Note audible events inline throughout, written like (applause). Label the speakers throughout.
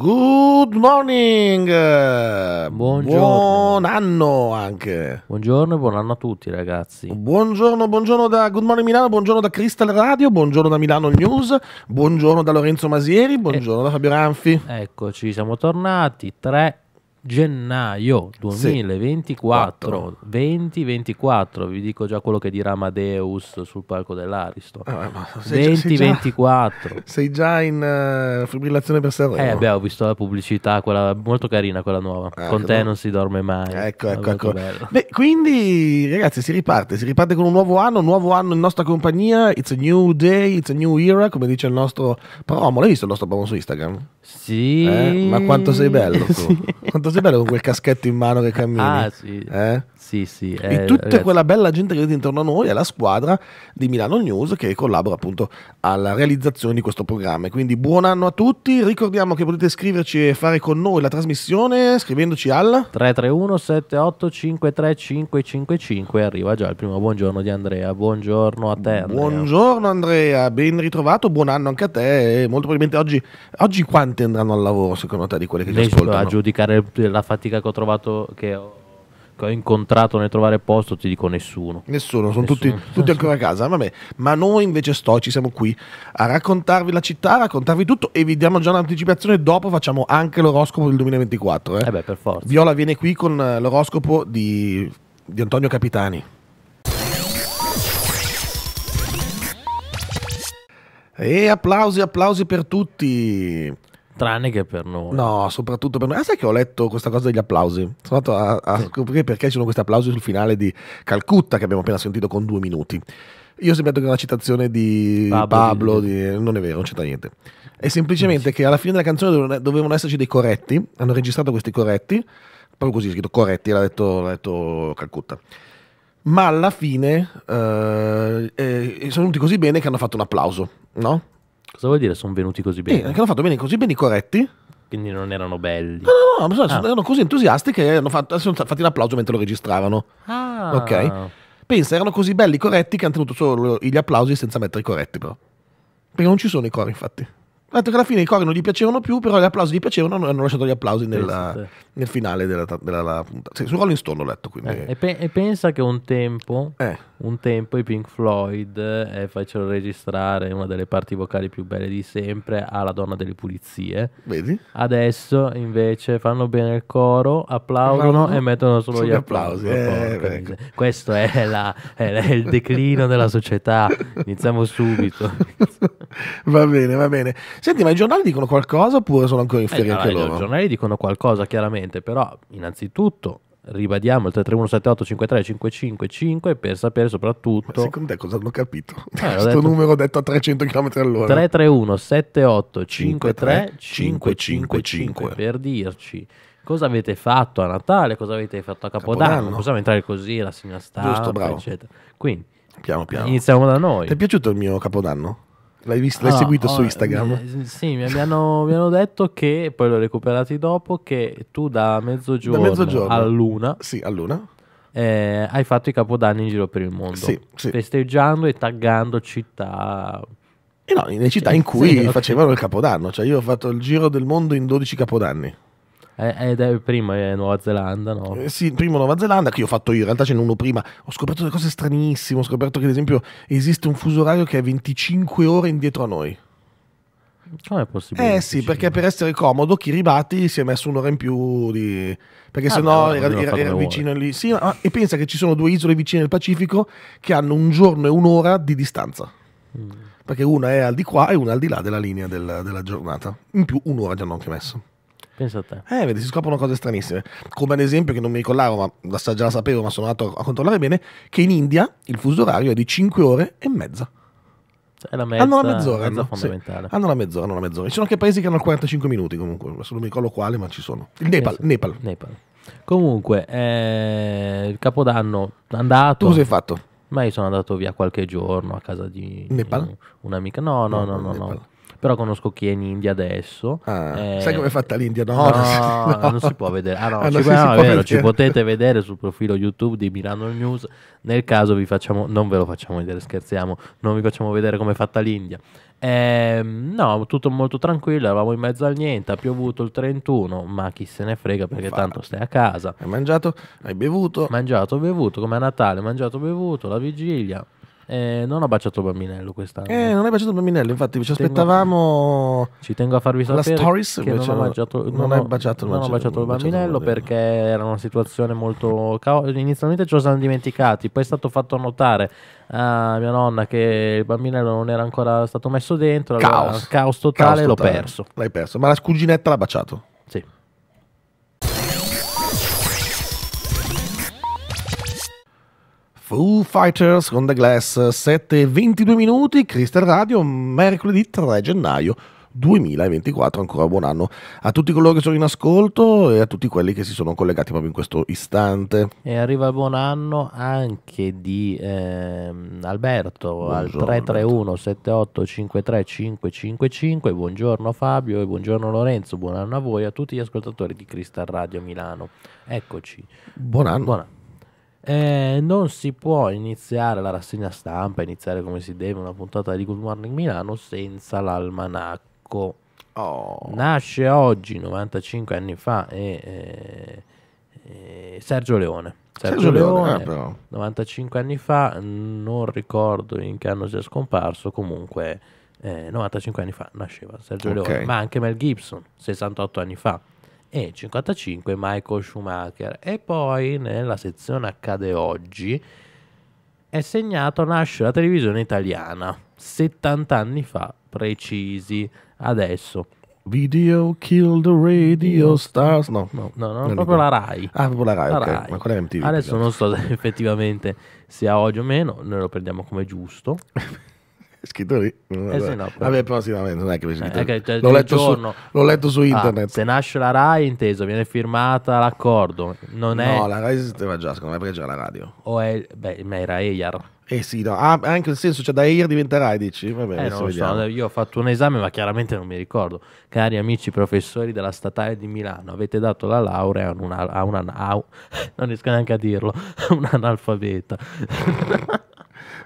Speaker 1: Good morning! Buongiorno. Buon anno anche. Buongiorno e buon anno a tutti ragazzi. Buongiorno, buongiorno da Good Morning Milano, buongiorno da Crystal Radio, buongiorno da Milano News, buongiorno da Lorenzo Masieri, buongiorno e... Eh. da Fabio Ranfi. Eccoci, siamo tornati. 3 gennaio 2024
Speaker 2: sì, 2024 vi dico già quello che dirà Amadeus sul palco dell'Aristo ah, eh,
Speaker 1: 2024 sei, (laughs) sei già in uh, fibrillazione per Sanremo eh beh
Speaker 2: ho visto la pubblicità quella molto carina quella nuova ah, con te no. non si dorme mai ecco ah, ecco, ecco.
Speaker 1: Beh, quindi ragazzi si riparte si riparte con un nuovo anno nuovo anno in nostra compagnia it's a new day it's a new era come dice il nostro promo l'hai visto il nostro promo su Instagram? Sì. Eh? Ma quanto sei bello (laughs) tu? Sì. Quanto sei bello con quel caschetto in mano che cammini? Ah, sì. Eh? sì, sì. Eh, e tutta ragazzi. quella bella gente che vede intorno a noi è la squadra di Milano News che collabora appunto alla realizzazione di questo programma. Quindi buon anno a tutti, ricordiamo che potete scriverci e fare con noi la trasmissione scrivendoci al 331 7853 555. Arriva già il primo buongiorno di Andrea, buongiorno a te. Andrea. Buongiorno Andrea, ben ritrovato, buon anno anche a te. Molto probabilmente oggi, oggi quante andranno al lavoro secondo te di quelle che ti Lei ascoltano? A
Speaker 2: giudicare la fatica che ho trovato che ho che ho incontrato nel trovare posto, ti dico nessuno.
Speaker 1: Nessuno, sono nessuno. Tutti, tutti, ancora a casa. Vabbè, ma noi invece stoici siamo qui a raccontarvi la città, a raccontarvi tutto e vi diamo già un'anticipazione. Dopo facciamo anche l'oroscopo del 2024. Eh, eh beh, per forza. Viola viene qui con eh, l'oroscopo di, di Antonio Capitani. E applausi, applausi per tutti. Tranne che per noi. No, soprattutto per noi. Ah, sai che ho letto questa cosa degli applausi? Sono andato a, a sì. scoprire perché ci sono questi applausi sul finale di Calcutta che abbiamo appena sentito con due minuti. Io ho sembra che è una citazione di Pablo, Pablo di... non è vero, non c'entra niente. È semplicemente che alla fine della canzone dovevano esserci dei corretti, hanno registrato questi corretti, proprio così, scritto corretti, l'ha detto, l'ha detto Calcutta. Ma alla fine eh, eh, sono venuti così bene che hanno fatto un applauso, no? Cosa vuol dire sono venuti così bene? Eh, anche hanno fatto bene così beni corretti. Quindi non erano belli. No, no, no, ah. erano così entusiasti che hanno fatto, sono fatti un applauso mentre lo registravano. Ah. Ok. Pensa, erano così belli corretti che hanno tenuto solo gli applausi senza mettere i corretti, però. Perché non ci sono i cori, infatti. Tanto che alla fine i cori non gli piacevano più, però gli applausi gli piacevano e hanno lasciato gli applausi nella, nel finale della, puntata. Sì, su Rolling Stone l'ho letto, quindi... Eh, e, pe-
Speaker 2: e, pensa che un tempo... Eh un tempo i Pink Floyd eh, fecero registrare una delle parti vocali più belle di sempre alla donna delle pulizie. Vedi? Adesso invece fanno bene il coro, applaudono no, e mettono solo gli applausi. applausi. Eh, ecco. Questo è, la, è, il declino della società. Iniziamo subito.
Speaker 1: (laughs) va bene, va bene. Senti, ma i giornali dicono qualcosa oppure sono ancora inferiori ferie eh, allora, anche loro? I
Speaker 2: giornali dicono qualcosa chiaramente, però innanzitutto ribadiamo il 331-78-53-555 per sapere soprattutto... Ma secondo te cosa hanno capito? Eh, (laughs) Questo detto... numero
Speaker 1: detto a 300 km all'ora.
Speaker 2: 331-78-53-555 per dirci cosa avete fatto a Natale, cosa avete fatto a Capodanno, Capodanno. possiamo entrare così la signora stampa, Giusto, bravo. eccetera.
Speaker 1: Quindi piano piano. iniziamo da noi. Ti è piaciuto il mio Capodanno? L'hai, visto, l'hai ah, seguito oh, su Instagram?
Speaker 2: Eh, sì, mi hanno, mi hanno, detto che, poi l'ho recuperato dopo, che tu da mezzogiorno, da mezzogiorno. all'una, sì, all'una. Eh, hai fatto i capodanni in giro per il mondo, sì, sì. festeggiando e taggando città.
Speaker 1: Eh no, nelle città in cui sì, facevano okay. il capodanno, cioè io ho fatto il giro del mondo in 12 capodanni ed eh, eh, è il primo è eh, Nuova Zelanda, no? Eh, sì, il primo Nuova Zelanda che ho fatto io, in realtà ce n'è uno prima. Ho scoperto delle cose stranissime, ho scoperto che ad esempio esiste un fuso orario che è 25 ore indietro a noi. Come ah, è possibile? Eh sì, perché per essere comodo Kiribati si è messo un'ora in più di... perché ah, sennò no, era, era, era vicino lì. Sì, ma, ah, e pensa che ci sono due isole vicine al Pacifico che hanno un giorno e un'ora di distanza. Mm. Perché una è al di qua e una al di là della linea del, della giornata. In più un'ora ci hanno anche messo. Pensa a te. Eh, vedi, si scoprono cose stranissime. Come ad esempio, che non mi ricordavo, ma la, già la sapevo, ma sono andato a controllare bene, che in India il fuso orario è di 5 ore e mezza. Cioè, la mezza, hanno la mezz'ora, mezza hanno, sì. hanno la mezz'ora, hanno la mezz'ora. Ci sono anche paesi che hanno 45 minuti comunque, non mi ricordo quale, ma ci sono. Il Nepal, sì. Nepal. Nepal. Comunque, eh, il capodanno
Speaker 2: andato. Tu cosa hai fatto? Ma io sono andato via qualche giorno a casa di Nepal? un'amica. No, no, no, no, no. no, no. Però conosco chi è in India adesso. Ah, eh, sai com'è fatta l'India? No, no, no, non si può vedere. Ah, no, (laughs) ah, ci, no, si no, ah, si vero, ci potete vedere sul profilo YouTube di Milano News. Nel caso vi facciamo, non ve lo facciamo vedere, scherziamo, non vi facciamo vedere com'è fatta l'India. Eh, no, tutto molto tranquillo, eravamo in mezzo al niente, ha piovuto il 31, ma chi se ne frega perché Infatti. tanto stai a casa. Hai mangiato, hai bevuto. Mangiato, bevuto, come a Natale, mangiato, bevuto, la vigilia. Eh, non ho baciato il bambinello quest'anno. Eh,
Speaker 1: non hai baciato il bambinello, infatti ci aspettavamo... Ci tengo a farvi sapere la stories che non, ho baciato,
Speaker 2: non, non, ho, baciato non ho baciato il bambinello perché era una situazione molto caotica. Inizialmente ce lo siamo dimenticati, poi è stato fatto notare a mia nonna che il bambinello non era ancora stato messo dentro. Allora, caos. caos totale, caos totale. l'ho perso. L'hai perso,
Speaker 1: ma la scuginetta l'ha baciato? Sì. Foo Fighters con The Glass, 7 22 minuti, Crystal Radio, mercoledì 3 gennaio 2024, ancora buon anno a tutti coloro che sono in ascolto e a tutti quelli che si sono collegati proprio in questo istante.
Speaker 2: E arriva il buon anno anche di eh, Alberto buongiorno, al 331 7853 555. Buongiorno Fabio e buongiorno Lorenzo, buon anno a voi e a tutti gli ascoltatori di Crystal Radio Milano. Eccoci. Buon anno. Buon anno. Eh, non si può iniziare la rassegna stampa, iniziare come si deve una puntata di Good Morning Milano senza l'almanacco. Oh. Nasce oggi, 95 anni fa, e, e, eh, e eh, Sergio Leone. Sergio, Sergio Leone, Leone eh, 95 anni fa, non ricordo in che anno sia scomparso, comunque eh, 95 anni fa nasceva Sergio okay. Leone, ma anche Mel Gibson, 68 anni fa e 55 Michael Schumacher. E poi nella sezione Accade oggi è segnato nasce la televisione italiana 70 anni fa precisi adesso.
Speaker 1: Video Kill the Radio Stars. No, no, no, no proprio la Rai. Ah, proprio la Rai, la okay. Rai. Ma quella è MTV. Adesso
Speaker 2: non so se (laughs) effettivamente sia oggi o meno, noi lo prendiamo come giusto. (laughs) scritto lì. Eh sì, no, Vabbè, però sì, non è che eh, è scritto eh, lì. l'ho, letto giorno, su, l'ho letto su ah, internet. Ah, se nasce
Speaker 1: la RAI, inteso, viene firmata l'accordo. Non è... No, la RAI esisteva già, secondo me, perché c'era la
Speaker 2: radio. O è... Beh, ma era Eyar.
Speaker 1: Eh sì, no, ah, anche il senso, cioè da Eyar diventerai, dici? Vabbè, eh, non so,
Speaker 2: io ho fatto un esame, ma chiaramente non mi ricordo. Cari amici professori della Statale di Milano, avete dato la laurea a una... A una a, (laughs) non riesco neanche a dirlo, (laughs) un analfabeta. (laughs)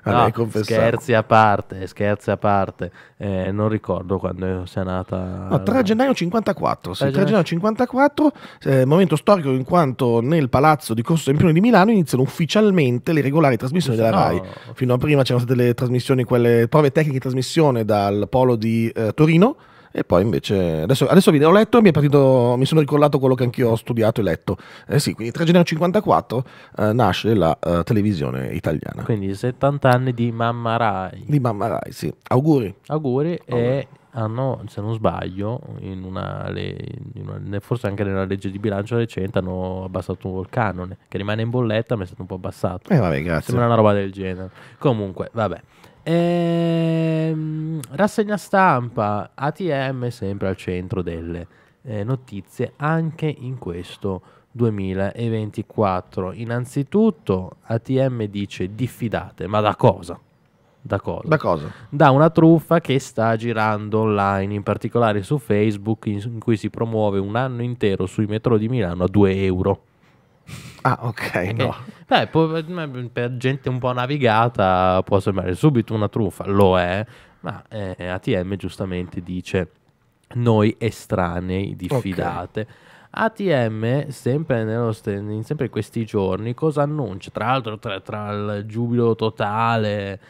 Speaker 2: Ah, no, scherzi a parte, scherzi a parte. Eh, non ricordo quando sia nata. No, 3 gennaio 54, 3, sì, 3 gennaio
Speaker 1: 54, eh, momento storico in quanto nel palazzo di Corso Sempione di Milano iniziano ufficialmente le regolari trasmissioni della no. RAI. Fino a prima c'erano state le trasmissioni, quelle prove tecniche di trasmissione dal polo di eh, Torino e poi invece, adesso, adesso ho letto e mi, partito, mi sono ricollato quello che anch'io ho studiato e letto. Eh sì, quindi 3 gennaio 54 eh, nasce la eh, televisione italiana. Quindi 70 anni di Mamma Rai. Di Mamma Rai, sì. Auguri.
Speaker 2: Auguri oh, e hanno, se non sbaglio, in una, in una, forse anche nella legge di bilancio recente hanno abbassato il canone, che rimane in bolletta ma è stato un po' abbassato. Eh vabbè, grazie. Sembra una roba del genere. Comunque, vabbè. Ehm, rassegna stampa, ATM sempre al centro delle eh, notizie anche in questo 2024. Innanzitutto ATM dice diffidate, ma da cosa? Da cosa? da cosa? Da una truffa che sta girando online, in particolare su Facebook, in, in cui si promuove un anno intero sui metro di Milano a 2 euro.
Speaker 1: Ah, ok. Perché, no.
Speaker 2: Beh, mm, per gente un po' navigata può sembrare subito una truffa, lo è, ma eh, ATM giustamente dice noi estranei, diffidate. Okay. ATM, sempre, nello, sempre, in questi giorni, cosa annuncia? Tra l'altro, tra, tra il giubilo totale,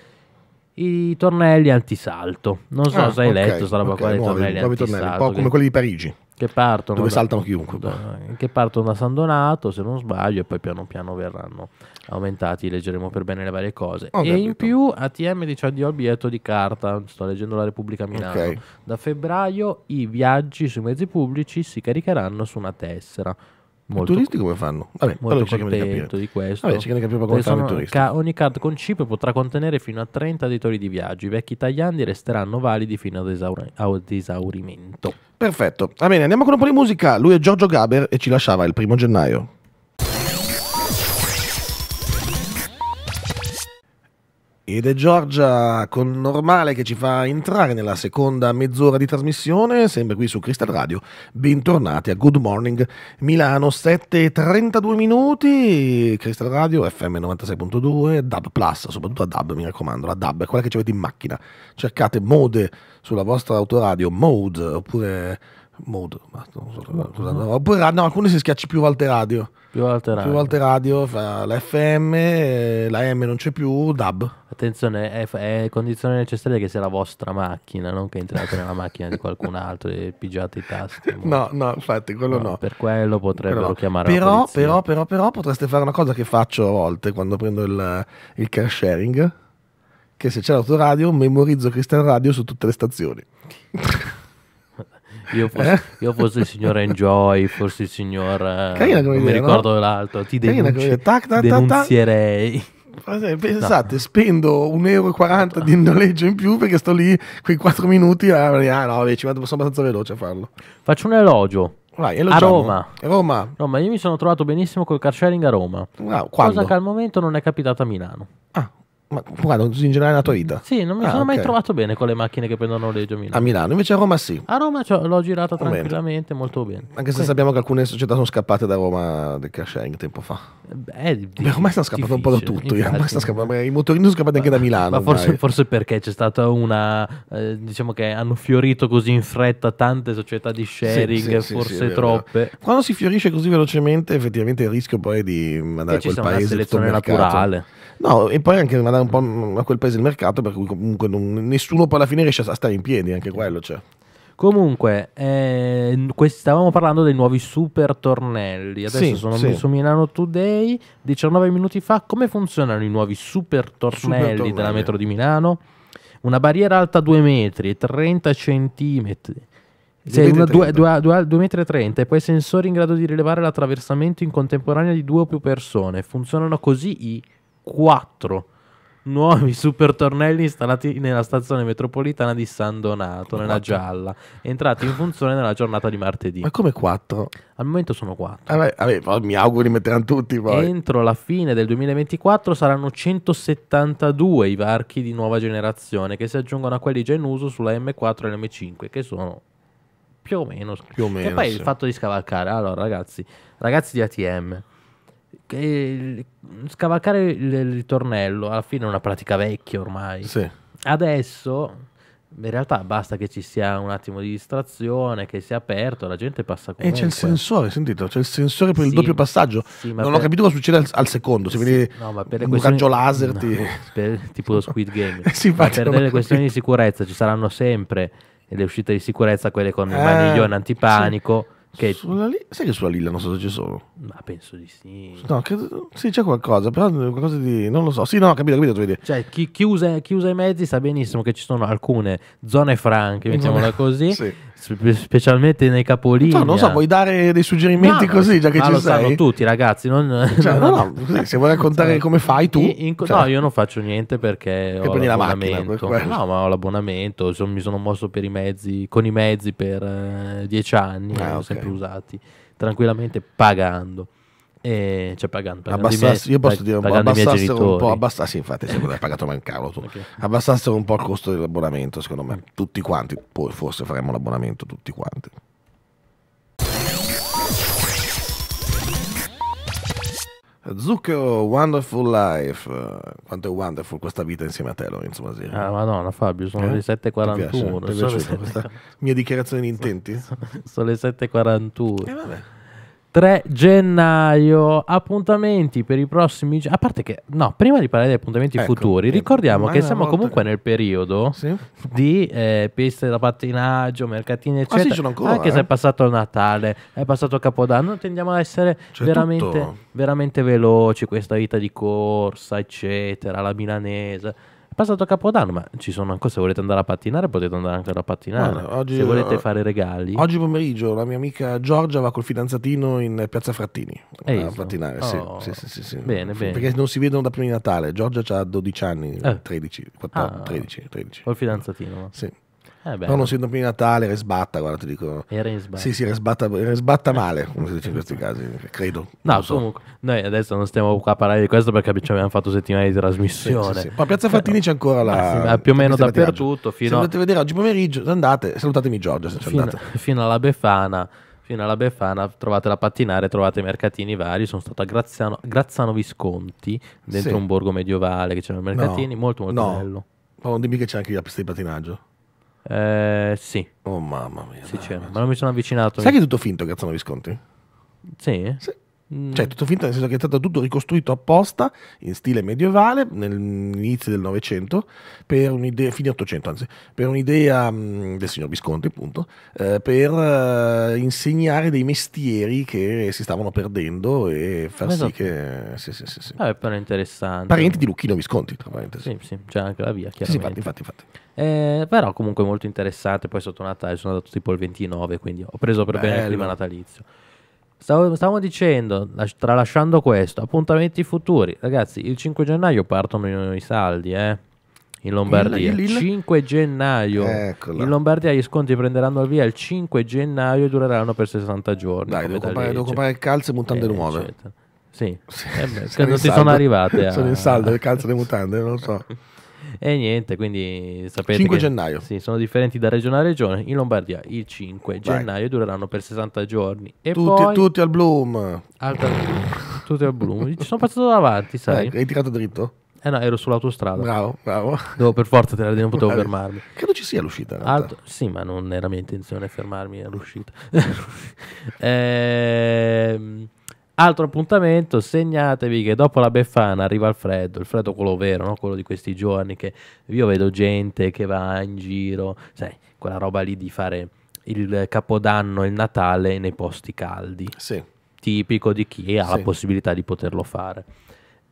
Speaker 2: i tornelli antisalto. Non so ah, se hai okay, letto questa roba okay, qua nuovi, tornelli nuovi tornelli, un po' come quelli di Parigi. Che partono dove da, saltano chiunque. Da, che partono da San Donato, se non sbaglio, e poi piano piano verranno aumentati, leggeremo per bene le varie cose. Ho e capito. in più ATM dice addio al biglietto di carta, sto leggendo la Repubblica Milano. Okay. Da febbraio i viaggi sui mezzi pubblici si caricheranno su una tessera. Molto, I turisti come fanno? Vabbè, molto contento di questo. Vabbè, cercano di capire come sono, turisti. Ca- ogni card con chip potrà contenere fino a 30 editori di viaggio. I vecchi tagliandi resteranno validi fino ad, esauri- ad esaurimento.
Speaker 1: Perfetto. Va bene, andiamo con un po' di musica. Lui è Giorgio Gaber e ci lasciava il primo gennaio. Ed è Giorgia col normale che ci fa entrare nella seconda mezz'ora di trasmissione, sempre qui su Crystal Radio. Bentornati a Good Morning Milano, 7.32 minuti, Crystal Radio FM 96.2, DAB Plus, soprattutto a DAB mi raccomando, la DAB è quella che ci avete in macchina. Cercate mode sulla vostra autoradio, mode, oppure mode, so, oppure no, alcuni si schiacci più volte radio. Più alte radio. Più alte radio fa la FM, eh, la M non c'è più, DAB. Attenzione, è, è, condizione necessaria che sia la vostra
Speaker 2: macchina, non che entrate nella macchina di qualcun altro e pigiate i tasti. (laughs) no, no, infatti, quello no.
Speaker 1: no. Per quello potrebbero però, chiamare però, però, però, però, potreste fare una cosa che faccio a volte quando prendo il, il car sharing, che se c'è l'autoradio memorizzo Christian Radio su tutte le stazioni. (laughs)
Speaker 2: Io fossi, eh? io fossi il signor Enjoy, fossi il signor... Eh, Carina come non idea, mi ricordo no? l'altro, ti denunci, tac, tac, denunzierei.
Speaker 1: Pensate, no. spendo 1,40 euro di noleggio in più perché sto lì quei 4 minuti a... Ah no, ci vado, sono abbastanza veloce a farlo.
Speaker 2: Faccio un elogio. Vai, a Roma. Roma. No, ma io mi sono trovato benissimo col car sharing a Roma. Wow, Cosa che al momento
Speaker 1: non è capitata a Milano. Ah, ma guarda, in generale nella tua mm. vita? Sì, non mi ah, sono okay. mai trovato bene con le macchine che prendono noleggio a Milano. A Milano, invece a Roma sì.
Speaker 2: A Roma l'ho girata tranquillamente, molto bene.
Speaker 1: Anche se sì. sappiamo che alcune società sono scappate da Roma del car sharing tempo fa. Beh, ormai stanno scappando un po' da tutto. Scappando, i motorini sono scappati anche da Milano. Ma forse, forse,
Speaker 2: perché c'è stata una... Eh, diciamo che hanno fiorito così in fretta tante società di sharing, sì, sì, forse troppe.
Speaker 1: Quando si fiorisce così velocemente effettivamente il rischio poi è di mandare a quel paese... Una selezione naturale. No, e poi anche mandare un po' a quel paese il mercato, per cui comunque non, nessuno poi alla fine riesce a stare in piedi, anche quello c'è. Cioè.
Speaker 2: Comunque, eh, stavamo parlando dei nuovi super tornelli. Adesso sì, sono sì. su Milano Today, 19 minuti fa. Come funzionano i nuovi super tornelli, super della metro di Milano? Una barriera alta 2 metri e 30 centimetri. Sì, 2,30 metri e poi sensori in grado di rilevare l'attraversamento in contemporanea di due o più persone. Funzionano così i quattro nuovi super tornelli installati nella stazione metropolitana di San Donato, nella gialla, entrati in funzione nella giornata di martedì. Ma come quattro? Al momento sono quattro.
Speaker 1: Ah, mi auguro li metteranno tutti poi. Entro la fine del 2024
Speaker 2: saranno 172 i varchi di nuova generazione che si aggiungono a quelli già in uso sulla M4 e la M5, che sono più o meno. Più o meno e poi sì. il fatto di scavalcare. Allora, ragazzi, ragazzi di ATM scavalcare il ritornello alla fine è una pratica vecchia ormai. Sì. Adesso in realtà basta che ci sia un attimo di distrazione, che sia aperto, la gente passa comunque. E c'è il
Speaker 1: sensore, sentito? C'è il sensore per il sì, doppio passaggio. Sì, non per... ho capito cosa succede al, al secondo, se sì, viene no, ma per un questioni... raggio laser no, ti... (laughs) per, tipo lo Squid Game. (laughs) Eh, sì, ma per delle questioni di sicurezza ci
Speaker 2: saranno sempre le uscite di sicurezza, quelle con il eh, maniglione antipanico. Che... Sulla
Speaker 1: li... Sai che sulla Lilla non so se ci sono.
Speaker 2: Ma penso di sì.
Speaker 1: No, che... sì, c'è qualcosa, però qualcosa di. Non lo so. Sì, no, capito, capito. Vedi. Cioè, chi, chi, usa, chi usa i mezzi sa benissimo che ci sono alcune
Speaker 2: zone franche, mettiamola così, (laughs) sì specialmente nei capolinea. No, non so, vuoi
Speaker 1: dare dei suggerimenti no, così, già che ci lo sei? sanno
Speaker 2: tutti, ragazzi. Non, cioè, no,
Speaker 1: no, se vuoi (laughs) raccontare come fai tu. In, in, cioè. No,
Speaker 2: io non faccio niente perché che ho l'abbonamento. La no, ma ho l'abbonamento, sono, mi sono mosso per i mezzi, con i mezzi per eh, dieci anni, ah, okay. sempre usati, tranquillamente pagando. E, cioè pagando, pagando Abbassassi, miei, io posso dire un po', abbassassero un po', abbassa, sì, infatti, se hai
Speaker 1: pagato mancaro tu. Okay. Abbassassero un po' il costo dell'abbonamento, secondo me, tutti quanti, poi forse faremmo l'abbonamento tutti quanti. Zucchero, Wonderful Life. Quanto è wonderful questa vita insieme a te, Lorenzo Masini. Ah, madonna, Fabio, sono eh? le 7.41. Ti piace? Ti sono le... Mia dichiarazione di intenti? (laughs) sono le 7.41. Eh, vabbè.
Speaker 2: 3 gennaio. Appuntamenti per i prossimi giorni. A parte che, no, prima di parlare di appuntamenti ecco, futuri, ricordiamo che siamo comunque che... nel periodo sì? di eh, piste da pattinaggio, mercatini, eccetera. Ah, sì, ancora, Anche eh? se è eh. passato il Natale, è passato Capodanno, tendiamo ad essere veramente, veramente veloci. Questa vita di corsa, eccetera, la milanese. È passato Capodanno, ma ci sono ancora. Se volete andare a pattinare, potete andare anche a pattinare. Guarda, oggi, se volete fare regali.
Speaker 1: Oggi pomeriggio la mia amica Giorgia va col fidanzatino in Piazza Frattini Ehi, a pattinare. Oh. Sì, sì, sì, sì, Bene, bene. Perché non si vedono da prima di Natale. Giorgia ha 12 anni, eh. 13, 14, ah, 13, 13. Col fidanzatino. Sì. Eh beh. non un di Natale, resbatta, guarda, ti dico. E resbatta. Sì, sì, resbatta, resbatta male, come si dice in questi casi, credo. No, so. comunque,
Speaker 2: noi adesso non stiamo qua a parlare di questo perché ci abbiamo fatto settimane di trasmissione. Sì, sì, sì. Ma
Speaker 1: Piazza Fattini c'è ancora la... Ah, più o meno dappertutto. Fino se volete vedere oggi pomeriggio, andate, salutatemi Giorgio se ci fino, andate.
Speaker 2: Fino alla Befana fino alla Befana, trovate la pattinare, trovate i mercatini vari. Sono stato a Graziano, Graziano Visconti, dentro sì. un borgo medievale che c'erano mercatini,
Speaker 1: no, molto molto no. bello. Ma non dimmi che c'è anche la pista di pattinaggio. Eh, sì. Oh mamma mia. Sì, c'era. Ma non mi sono avvicinato. Sai che è tutto finto Gazzano Visconti? Sì. sì. Mm. Cioè, tutto finto, nel senso che è stato tutto ricostruito apposta in stile medievale, nell'inizio del Novecento, per un'idea, fine 800 anzi, per un'idea mh, mm, del signor Visconti, appunto, eh, per eh, insegnare dei mestieri che si stavano perdendo e far esatto. sì che... Sì, sì, sì, sì. Vabbè,
Speaker 2: però interessante.
Speaker 1: Parenti di Lucchino Visconti, tra parentesi. Sì, sì, c'è anche la via, chiaramente. Sì, sì infatti, infatti. infatti. Eh, però
Speaker 2: comunque molto interessante, poi sotto Natale sono andato tipo il 29, quindi ho preso per Bello. bene il clima natalizio. Stavo, stavo dicendo, tralasciando questo, appuntamenti futuri. Ragazzi, il 5 gennaio partono i saldi, eh in Lombardia. Il, il, il, 5 gennaio. Eccola. In Lombardia gli sconti prenderanno il via il 5 gennaio e dureranno per 60 giorni. Dai, devo comprare, devo comprare,
Speaker 1: il e eh, mutande eh, nuove. Eccetera. Sì, sì. Eh beh, (laughs) non si sono arrivate. A... Sono in saldo, le calze e le mutande, non lo so. (laughs) E niente, quindi sapete 5 gennaio. Sì,
Speaker 2: sono differenti da regione a regione. In Lombardia il 5 Vai. gennaio dureranno per 60 giorni. E tutti, poi...
Speaker 1: tutti al Bloom. Alta... tutti al
Speaker 2: Bloom. Ci sono passato davanti, sai. Eh, hai tirato dritto? Eh no, ero sull'autostrada. Bravo, bravo. Devo per forza tirare, non potevo bravo. fermarmi. Credo ci sia l'uscita. Alto... Sì, ma non era mia intenzione fermarmi all'uscita. (laughs) ehm... Altro appuntamento, segnatevi che dopo la Befana arriva il freddo, il freddo quello vero, no? quello di questi giorni che io vedo gente che va in giro, sai, quella roba lì di fare il Capodanno e il Natale nei posti caldi, sì. tipico di chi ha sì. la possibilità di poterlo fare.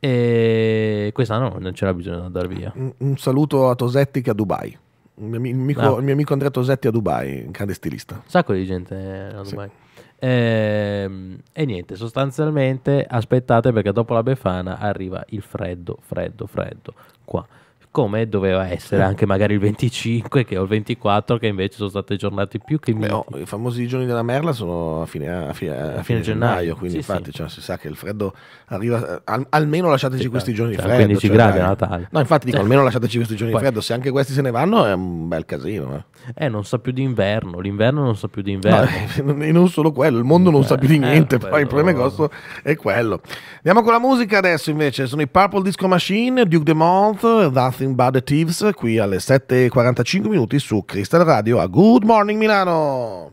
Speaker 2: E quest'anno non c'era bisogno di andare via.
Speaker 1: Un, saluto a Tosetti che a Dubai, il mio, amico, ah. il
Speaker 2: mio amico Andrea Tosetti a Dubai, grande stilista. Un sacco di gente a Dubai. Sì. E, ehm, e niente, sostanzialmente aspettate perché dopo la Befana arriva il freddo, freddo, freddo qua come doveva essere anche magari il 25 che o il
Speaker 1: 24 che invece sono state giornate più che Beh, oh, i famosi giorni della merla sono a fine, a fine, a fine, a fine gennaio, gennaio, quindi sì, infatti sì. Cioè, si sa che il freddo arriva eh, al, almeno lasciateci sì, questi eh, giorni cioè, di freddo 15 cioè, gradi a Natale no infatti dico cioè, almeno lasciateci questi giorni di freddo se anche questi se ne vanno è un bel casino eh eh, non sa più di inverno, l'inverno non sa più di inverno. No, e eh, non solo quello, il mondo non eh, sa più di eh, niente, eh, poi il problema grosso è quello. Andiamo con la musica adesso invece, sono i Purple Disco Machine, Duke the Month, Nothing But The Thieves, qui alle 7.45 minuti su Crystal Radio a Good Morning Milano.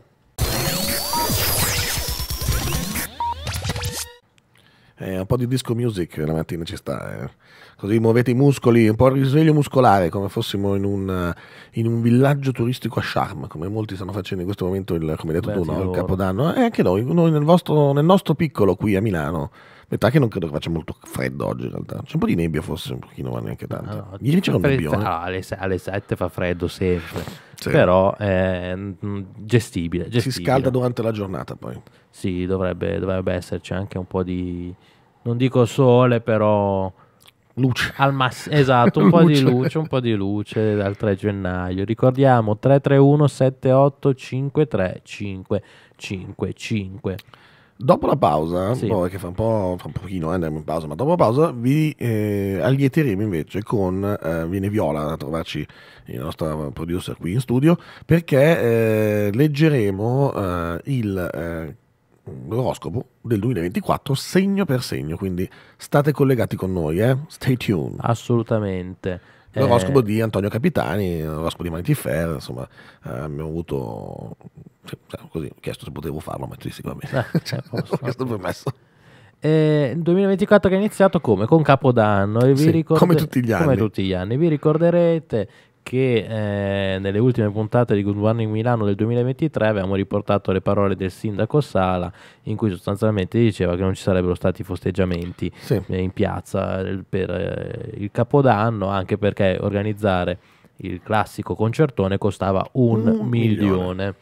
Speaker 1: Eh, un po' di disco music la mattina ci sta. Eh. Così muovete i muscoli, un po' il risveglio muscolare, come fossimo in un, eh, in un villaggio turistico a Sharm, come molti stanno facendo in questo momento, il, come hai detto Beh, tu, no? il Capodanno. E eh, anche noi, noi nel, vostro, nel nostro piccolo qui a Milano. Metà che non credo che faccia molto freddo oggi in realtà. C'è un po' di nebbia forse, un pochino, ma neanche tanto. No, Ieri c'era un nebbio. Ah,
Speaker 2: alle, alle 7 fa freddo sempre. Sì. Però è eh, gestibile, mm, gestibile, Si scalda durante la giornata poi. Sì, dovrebbe, dovrebbe esserci anche un po' di non dico sole, però luce. Al massimo esatto, un (laughs) po' di luce, un po' di luce dal 3 gennaio. Ricordiamo
Speaker 1: 331 78 53 5 5 5. Dopo la pausa, sì. poi che fa un, po', fa un pochino eh, andiamo in pausa, ma dopo la pausa vi eh, allieteremo invece con, eh, viene Viola a trovarci il nostro producer qui in studio, perché eh, leggeremo eh, il eh, l'oroscopo del 2024 segno per segno, quindi state collegati con noi, eh? stay tuned. Assolutamente. L'oroscopo eh... di Antonio Capitani, l'oroscopo di Fair, insomma, eh, abbiamo avuto... Cioè, così, ho chiesto se potevo farlo, ma sì, va bene. Eh, ho chiesto il
Speaker 2: permesso. Eh, 2024 che è iniziato come? Con Capodanno. E vi sì, ricorder- come, tutti come tutti gli anni. Vi ricorderete che eh, nelle ultime puntate di Good Morning Milano del 2023 abbiamo riportato le parole del sindaco Sala in cui sostanzialmente diceva che non ci sarebbero stati festeggiamenti sì. Eh, in piazza eh, per eh, il Capodanno anche perché organizzare il classico concertone costava un, un milione. milione.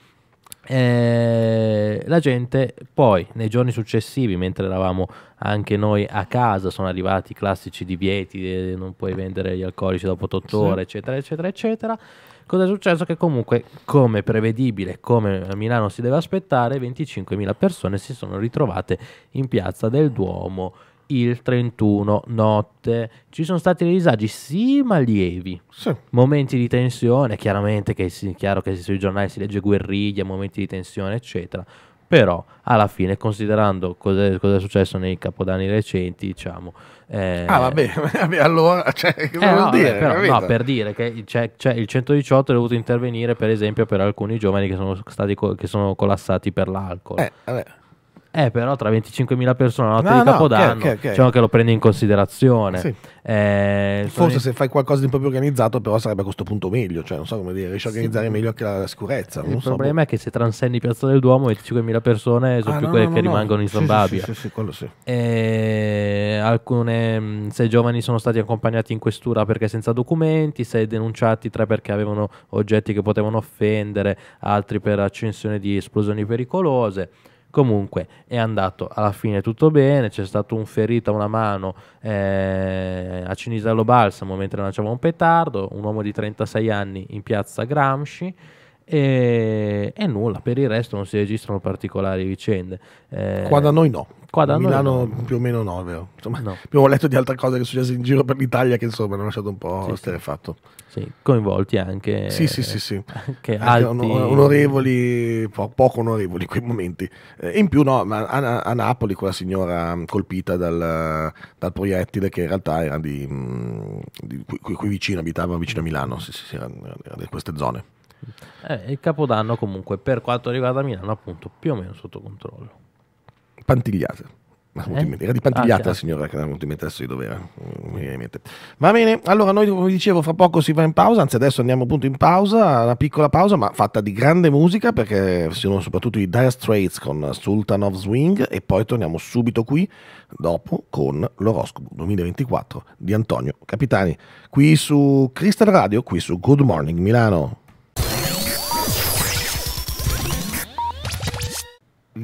Speaker 2: Eh, la gente poi nei giorni successivi, mentre eravamo anche noi a casa, sono arrivati i classici divieti, eh, non puoi vendere gli alcolici dopo 8 sì. ore, eccetera, eccetera, eccetera. Cosa è successo? Che comunque, come prevedibile, come a Milano si deve aspettare, 25.000 persone si sono ritrovate in piazza del Duomo il 31 notte. Ci sono stati dei disagi, sì, ma lievi. Sì. Momenti di tensione, chiaramente che è chiaro che sui giornali si legge guerriglia, momenti di tensione, eccetera. Però alla fine, considerando cosa è successo nei capodanni recenti, diciamo. Eh, ah,
Speaker 1: vabbè, (laughs) allora cioè, eh, no, dire, però, no, per
Speaker 2: dire che c'è, c'è il 118 cioè, cioè, è dovuto intervenire, per esempio, per alcuni giovani che sono, stati co- che sono collassati per l'alcol. Eh, vabbè. Eh, però tra 25.000 persone la notte no, di Capodanno, no, okay, okay, diciamo che lo prendi in considerazione. Sì. Eh, Forse se
Speaker 1: fai qualcosa di proprio organizzato, però sarebbe a questo punto meglio, cioè non so come dire, riesci a organizzare sì. meglio anche la sicurezza. Il so, problema boh.
Speaker 2: è che se transenni Piazza del Duomo 25.000 persone sono ah, più no, quelle che rimangono in Zambabia. Sì, sì, quello sì. E eh, alcune, sei giovani sono stati accompagnati in questura perché senza documenti, sei denunciati tre perché avevano oggetti che potevano offendere, altri per accensione di esplosioni pericolose. Comunque è andato alla fine tutto bene, c'è stato un ferito a una mano eh, a Cinisello Balsamo mentre lanciava un petardo, un uomo di 36 anni in piazza Gramsci. E, e, nulla, per il resto non si registrano particolari vicende. Eh, Qua da noi no. Qua da Milano noi... più o meno no, vero. Insomma, no. abbiamo
Speaker 1: letto di altre cose che sono successe in giro per l'Italia che insomma hanno lasciato un po' sì, sterefatto. Sì. sì. coinvolti anche. Sì, sì, sì, sì. Anche alti... onorevoli, po- poco onorevoli in quei momenti. Eh, in più no, ma a, a, Napoli quella signora colpita dal, dal proiettile che in realtà era di, mm, di qui, qui, vicino, abitava vicino a Milano, sì, sì, era, era di queste zone.
Speaker 2: Eh, il capodanno comunque per quanto riguarda Milano appunto più o meno sotto controllo.
Speaker 1: Pantigliata. Eh? Era di Pantigliata ah, la signora che era venuta in mente di dov'era. Va bene, allora noi come dicevo fra poco si va in pausa, anzi adesso andiamo appunto in pausa, una piccola pausa ma fatta di grande musica perché sono soprattutto i Dire Straits con Sultan of Swing e poi torniamo subito qui dopo con l'oroscopo 2024 di Antonio Capitani qui su Crystal Radio, qui su Good Morning Milano.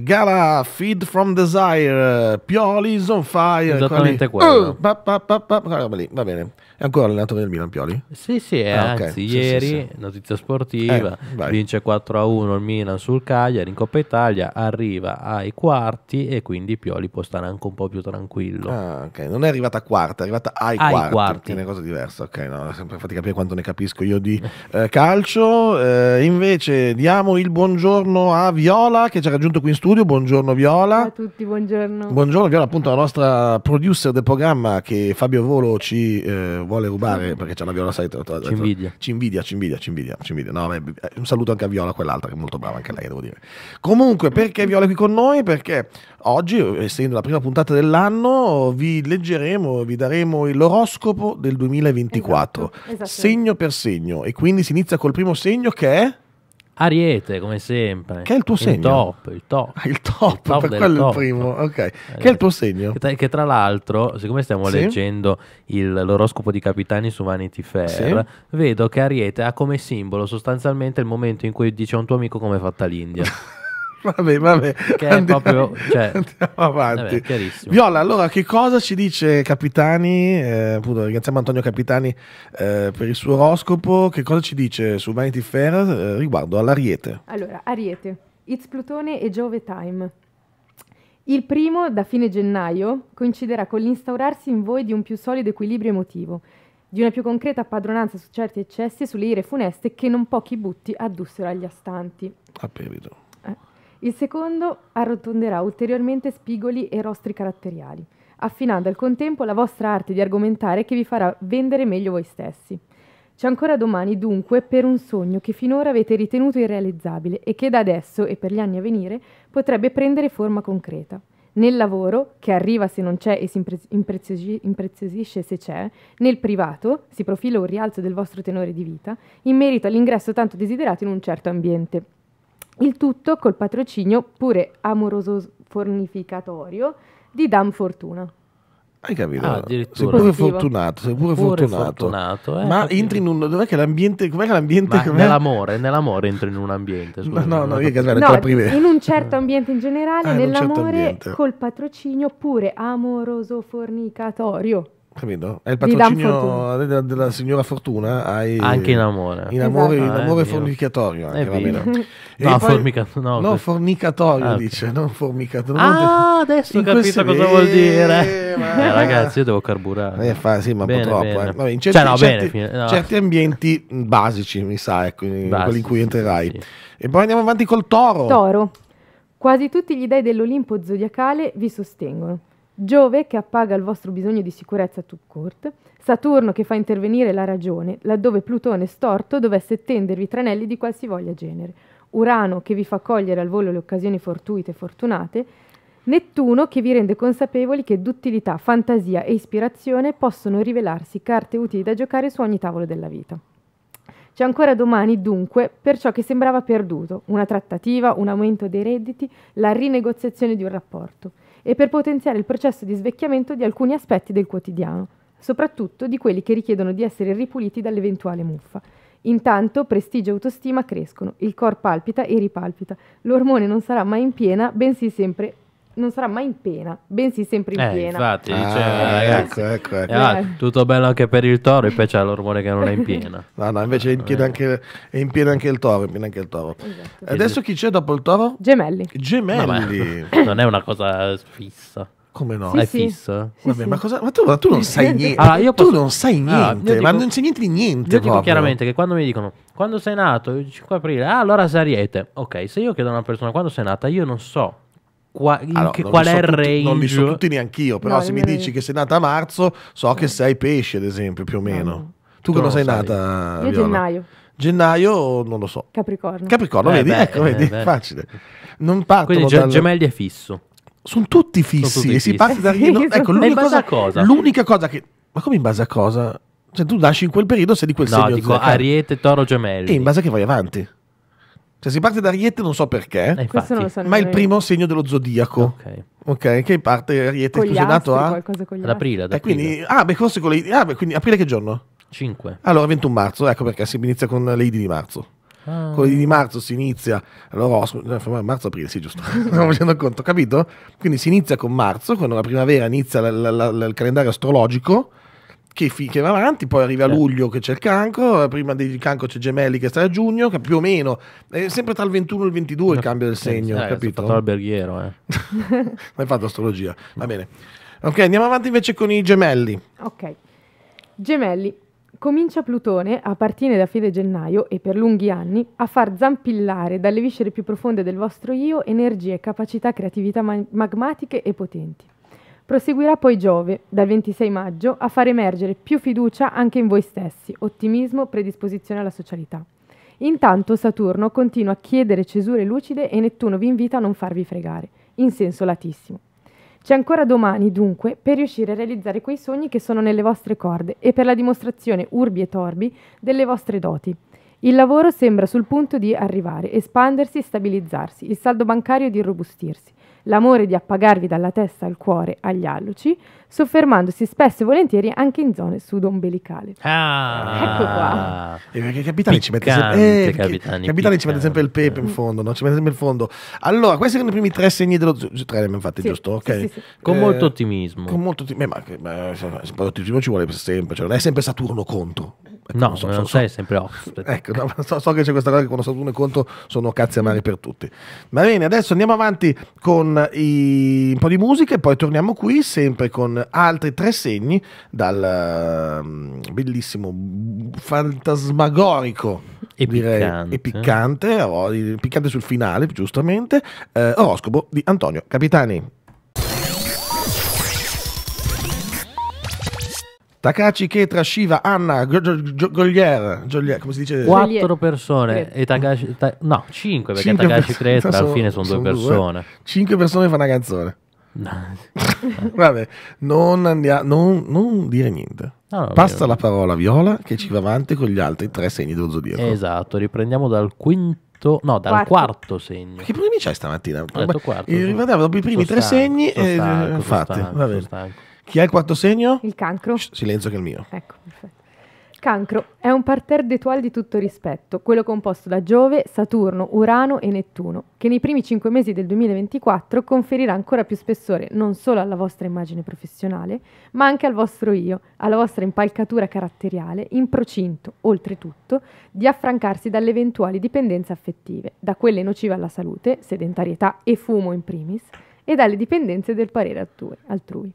Speaker 1: Gala Feed from Desire, Pioli's on Fire. Esattamente quello. Uh, pa, pa, pa, va bene. È ancora allenatore del Milan Pioli? Sì, sì, eh, ah, okay. anzi sì, ieri, sì, sì. notizia sportiva,
Speaker 2: eh, vince 4-1 il Milan sul Cagliari in Coppa Italia, arriva ai quarti
Speaker 1: e quindi Pioli può stare anche un po' più tranquillo. Ah, ok, non è arrivata a quarta, è arrivata ai, ai quarti, quarti. è una cosa diversa, ok, no, sempre fatti capire quanto ne capisco io di eh, calcio. Eh, invece diamo il buongiorno a Viola che ci ha raggiunto qui in studio, buongiorno Viola. Ciao
Speaker 3: a tutti, buongiorno. Buongiorno
Speaker 1: Viola, appunto la nostra producer del programma che Fabio Volo ci eh, vuole rubare perché c'è una Viola 6. Ci invidia. Ci invidia, ci invidia, ci invidia. Ci invidia. No, beh, un saluto anche a Viola, quell'altra che è molto brava anche lei, devo dire. Comunque, perché Viola è qui con noi? Perché oggi, essendo la prima puntata dell'anno, vi leggeremo, vi daremo l'oroscopo del 2024, esatto, esatto. segno per segno. E quindi si inizia col primo segno che è...
Speaker 2: Ariete, come sempre. Che è il tuo il segno? Top,
Speaker 1: il top. Ah, il top, il top per quello top. il primo. Eh, ok. Che
Speaker 2: è il tuo segno? Che tra, che tra l'altro, siccome stiamo sì? leggendo il, l'oroscopo di Capitani su Vanity Fair, sì? vedo che Ariete ha come simbolo sostanzialmente il momento in cui dice a un tuo amico come è fatta l'India. (laughs)
Speaker 1: Vabbè, vabbè. Che andiamo, proprio, cioè, andiamo avanti. Vabbè, Viola, allora che cosa ci dice Capitani? Eh, appunto, ringraziamo Antonio Capitani eh, per il suo oroscopo. Che cosa ci dice su Vanity Fair eh, riguardo all'Ariete?
Speaker 3: Allora, Ariete, It's Plutone e Giove Time. Il primo, da fine gennaio, coinciderà con l'instaurarsi in voi di un più solido equilibrio emotivo, di una più concreta padronanza su certi eccessi e sulle ire funeste che non pochi butti addussero agli astanti. A periodo. Il secondo arrotonderà ulteriormente spigoli e rostri caratteriali, affinando al contempo la vostra arte di argomentare che vi farà vendere meglio voi stessi. C'è ancora domani dunque per un sogno che finora avete ritenuto irrealizzabile e che da adesso e per gli anni a venire potrebbe prendere forma concreta. Nel lavoro, che arriva se non c'è e si impreziosisce se c'è, nel privato si profila un rialzo del vostro tenore di vita in merito all'ingresso tanto desiderato in un certo ambiente. Il tutto col patrocinio pure amoroso fornificatorio di Dam Fortuna. Hai
Speaker 1: capito? Ah, sei pure fortunato, sei pure, pure fortunato. fortunato eh, ma capito. entri in un... Dov'è che l'ambiente... Com'è che l'ambiente... Com'è? Nell'amore, nell'amore entri in un ambiente. Scusa, no, no, no, io che no, prime...
Speaker 3: in un certo ambiente in generale, ah, certo nell'amore certo col patrocinio pure amoroso fornicatorio.
Speaker 1: Capito? È il patrocinio della, della, signora Fortuna. Hai anche in amore. In amore, esatto. in amore eh, fornicatorio. Anche, (laughs) no, poi, no, no, fornicatorio ah, dice, non fornicatorio.
Speaker 2: Ah, adesso ho capito cosa vero, vuol eh, dire. Ma... Eh, ragazzi,
Speaker 1: io devo carburare. Eh, fa, sì, ma bene, purtroppo. Bene. Eh. Vabbè, in cioè, certi, cioè, no, certi, bene, certi ambienti mm, basici, mi sa, ecco, in, Basi, quelli in cui entrerai. Sì. E poi andiamo avanti col toro. Toro.
Speaker 3: Quasi tutti gli dei dell'Olimpo zodiacale vi sostengono. Giove che appaga il vostro bisogno di sicurezza tout court, Saturno che fa intervenire la ragione, laddove Plutone storto dovesse tendervi tranelli di qualsivoglia genere, Urano che vi fa cogliere al volo le occasioni fortuite e fortunate, Nettuno che vi rende consapevoli che duttilità, fantasia e ispirazione possono rivelarsi carte utili da giocare su ogni tavolo della vita. C'è ancora domani, dunque, per ciò che sembrava perduto, una trattativa, un aumento dei redditi, la rinegoziazione di un rapporto e per potenziare il processo di svecchiamento di alcuni aspetti del quotidiano, soprattutto di quelli che richiedono di essere ripuliti dall'eventuale muffa. Intanto prestigio e autostima crescono, il cor palpita e ripalpita, l'ormone non sarà mai in piena, bensì sempre non sarà mai in pena, bensì sempre in eh, piena. Infatti,
Speaker 2: ah, cioè, ecco, ragazzi, ecco, ecco.
Speaker 3: ecco. Eh,
Speaker 1: tutto bello anche per il toro, poi c'è l'ormone che non è in piena. (laughs) no, no, invece è in piena anche, in piena anche il toro. Anche il toro. Esatto. Adesso chi c'è dopo il toro? Gemelli. Gemelli. No, (laughs)
Speaker 2: non è una cosa fissa. Come no? Sì, è sì. fisso? Sì, ma, cosa, ma, tu, ma, tu, non sai niente. Allora, posso... Tu non sai niente, ah, ah dico, ma non c'è
Speaker 1: niente di niente. Io dico chiaramente
Speaker 2: che quando mi dicono quando sei nato il 5 aprile, ah, allora sei ariete. Ok, se io chiedo a una persona quando sei nata, io non so Qua, allora, che, qual è il range? Tutti, non li so tutti
Speaker 1: neanch'io, però no, se mi dici che sei nata a marzo, so no. che sei pesce, ad esempio, più o meno. No. Tu, tu quando sei nata? Io Viola? gennaio. Gennaio non lo so.
Speaker 3: Capricorno. Capricorno, eh, ecco, vedi, beh, ecco, vedi,
Speaker 1: beh. facile. Non partono Quindi dal... gemelli è fisso. Sono tutti fissi Sono tutti e fissi. si parte da... Sì, no, ecco, l'unica cosa, cosa, L'unica cosa che... Ma come in base a cosa? Cioè tu nasci in quel periodo, sei di quel no, segno. No, dico zodiaco. Eh.
Speaker 2: ariete, toro, gemelli. E in base
Speaker 1: a che vai avanti. Cioè si parte da Ariete, non so perché, eh, so ma è il primo segno dello zodiaco. Ok. okay che parte Ariete, tu sei nato a... Ad aprile, ad eh, aprile. Quindi, ah, beh, forse con le... Ah, beh, quindi aprile che giorno? 5. Allora 21 marzo, ecco perché si inizia con le idi di marzo. Ah. Con le idi di marzo si inizia... Allora, eh, marzo-aprile, sì, giusto. (laughs) Stiamo facendo conto, capito? Quindi si inizia con marzo, quando la primavera inizia la, la, la, il calendario astrologico che finché va avanti, poi arriva eh. luglio che c'è il cancro, eh, prima del cancro c'è Gemelli che sta a giugno, che più o meno è sempre tra il 21 e il 22 il cambio del eh, segno, eh, capito? Ho fatto alberghiero, eh. non (laughs) hai fatto astrologia, va bene. Ok, andiamo avanti invece con i gemelli.
Speaker 3: Ok, gemelli. Comincia Plutone, a partire da fine gennaio e per lunghi anni, a far zampillare dalle viscere più profonde del vostro io energie, capacità, creatività magmatiche e potenti. Proseguirà poi Giove, dal 26 maggio, a far emergere più fiducia anche in voi stessi, ottimismo, predisposizione alla socialità. Intanto Saturno continua a chiedere cesure lucide e Nettuno vi invita a non farvi fregare, in senso latissimo. C'è ancora domani, dunque, per riuscire a realizzare quei sogni che sono nelle vostre corde e per la dimostrazione urbi e torbi delle vostre doti. Il lavoro sembra sul punto di arrivare, espandersi e stabilizzarsi, il saldo bancario di irrobustirsi l'amore di appagarvi dalla testa al cuore agli alluci, soffermandosi spesso e volentieri anche in zone sudombelicali. Ah,
Speaker 1: ecco qua. E eh, perché Capitani ci mette sempre, eh, capitani, capitani ci mette sempre il pepe in fondo, no? ci mette sempre il fondo. Allora, questi sono i primi tre segni dello zucchero, tre infatti, sì, giusto? Okay. Sì, sì, con eh, molto ottimismo. Con molto ottimismo, ma, ma, ci vuole sempre, cioè non è sempre Saturno contro. Ecco, no, so, non so, sei so, sempre off. (laughs) Ecco, no, so, so, che c'è questa cosa che quando sono uno e Conto sono cazzi amari per tutti. Va bene, adesso andiamo avanti con i, un po' di musica e poi torniamo qui sempre con altri tre segni dal mm, bellissimo fantasmagorico e direi, piccante, e piccante, oh, piccante sul finale giustamente, eh, oroscopo di Antonio Capitani. Takashi Ketra, Shiva, Anna, Goglier, come si dice? Quattro persone e Takashi, ta, no, cinque perché cinque Takashi Ketra alla fine sono, sono due persone. Due. Cinque persone fa una canzone. (laughs) Vabbè, non, andia, non, non, dire niente. No, Passa la parola a Viola che ci va avanti con gli altri tre segni dello zodiaco. Esatto, riprendiamo dal quinto, no, dal quarto, quarto segno. Ma che problemi c'hai stamattina? Ho detto quarto. Rivadiamo dopo i primi tre stanco, segni. Sto stanco, eh, stanco, infatti, sto stanco, chi è il quarto segno? Il cancro. Shh, silenzio che è il mio.
Speaker 3: Ecco, perfetto. Cancro è un parterre d'étoile di tutto rispetto, quello composto da Giove, Saturno, Urano e Nettuno, che nei primi cinque mesi del 2024 conferirà ancora più spessore non solo alla vostra immagine professionale, ma anche al vostro io, alla vostra impalcatura caratteriale, in procinto, oltretutto, di affrancarsi dalle eventuali dipendenze affettive, da quelle nocive alla salute, sedentarietà e fumo in primis, e dalle dipendenze del parere altrui.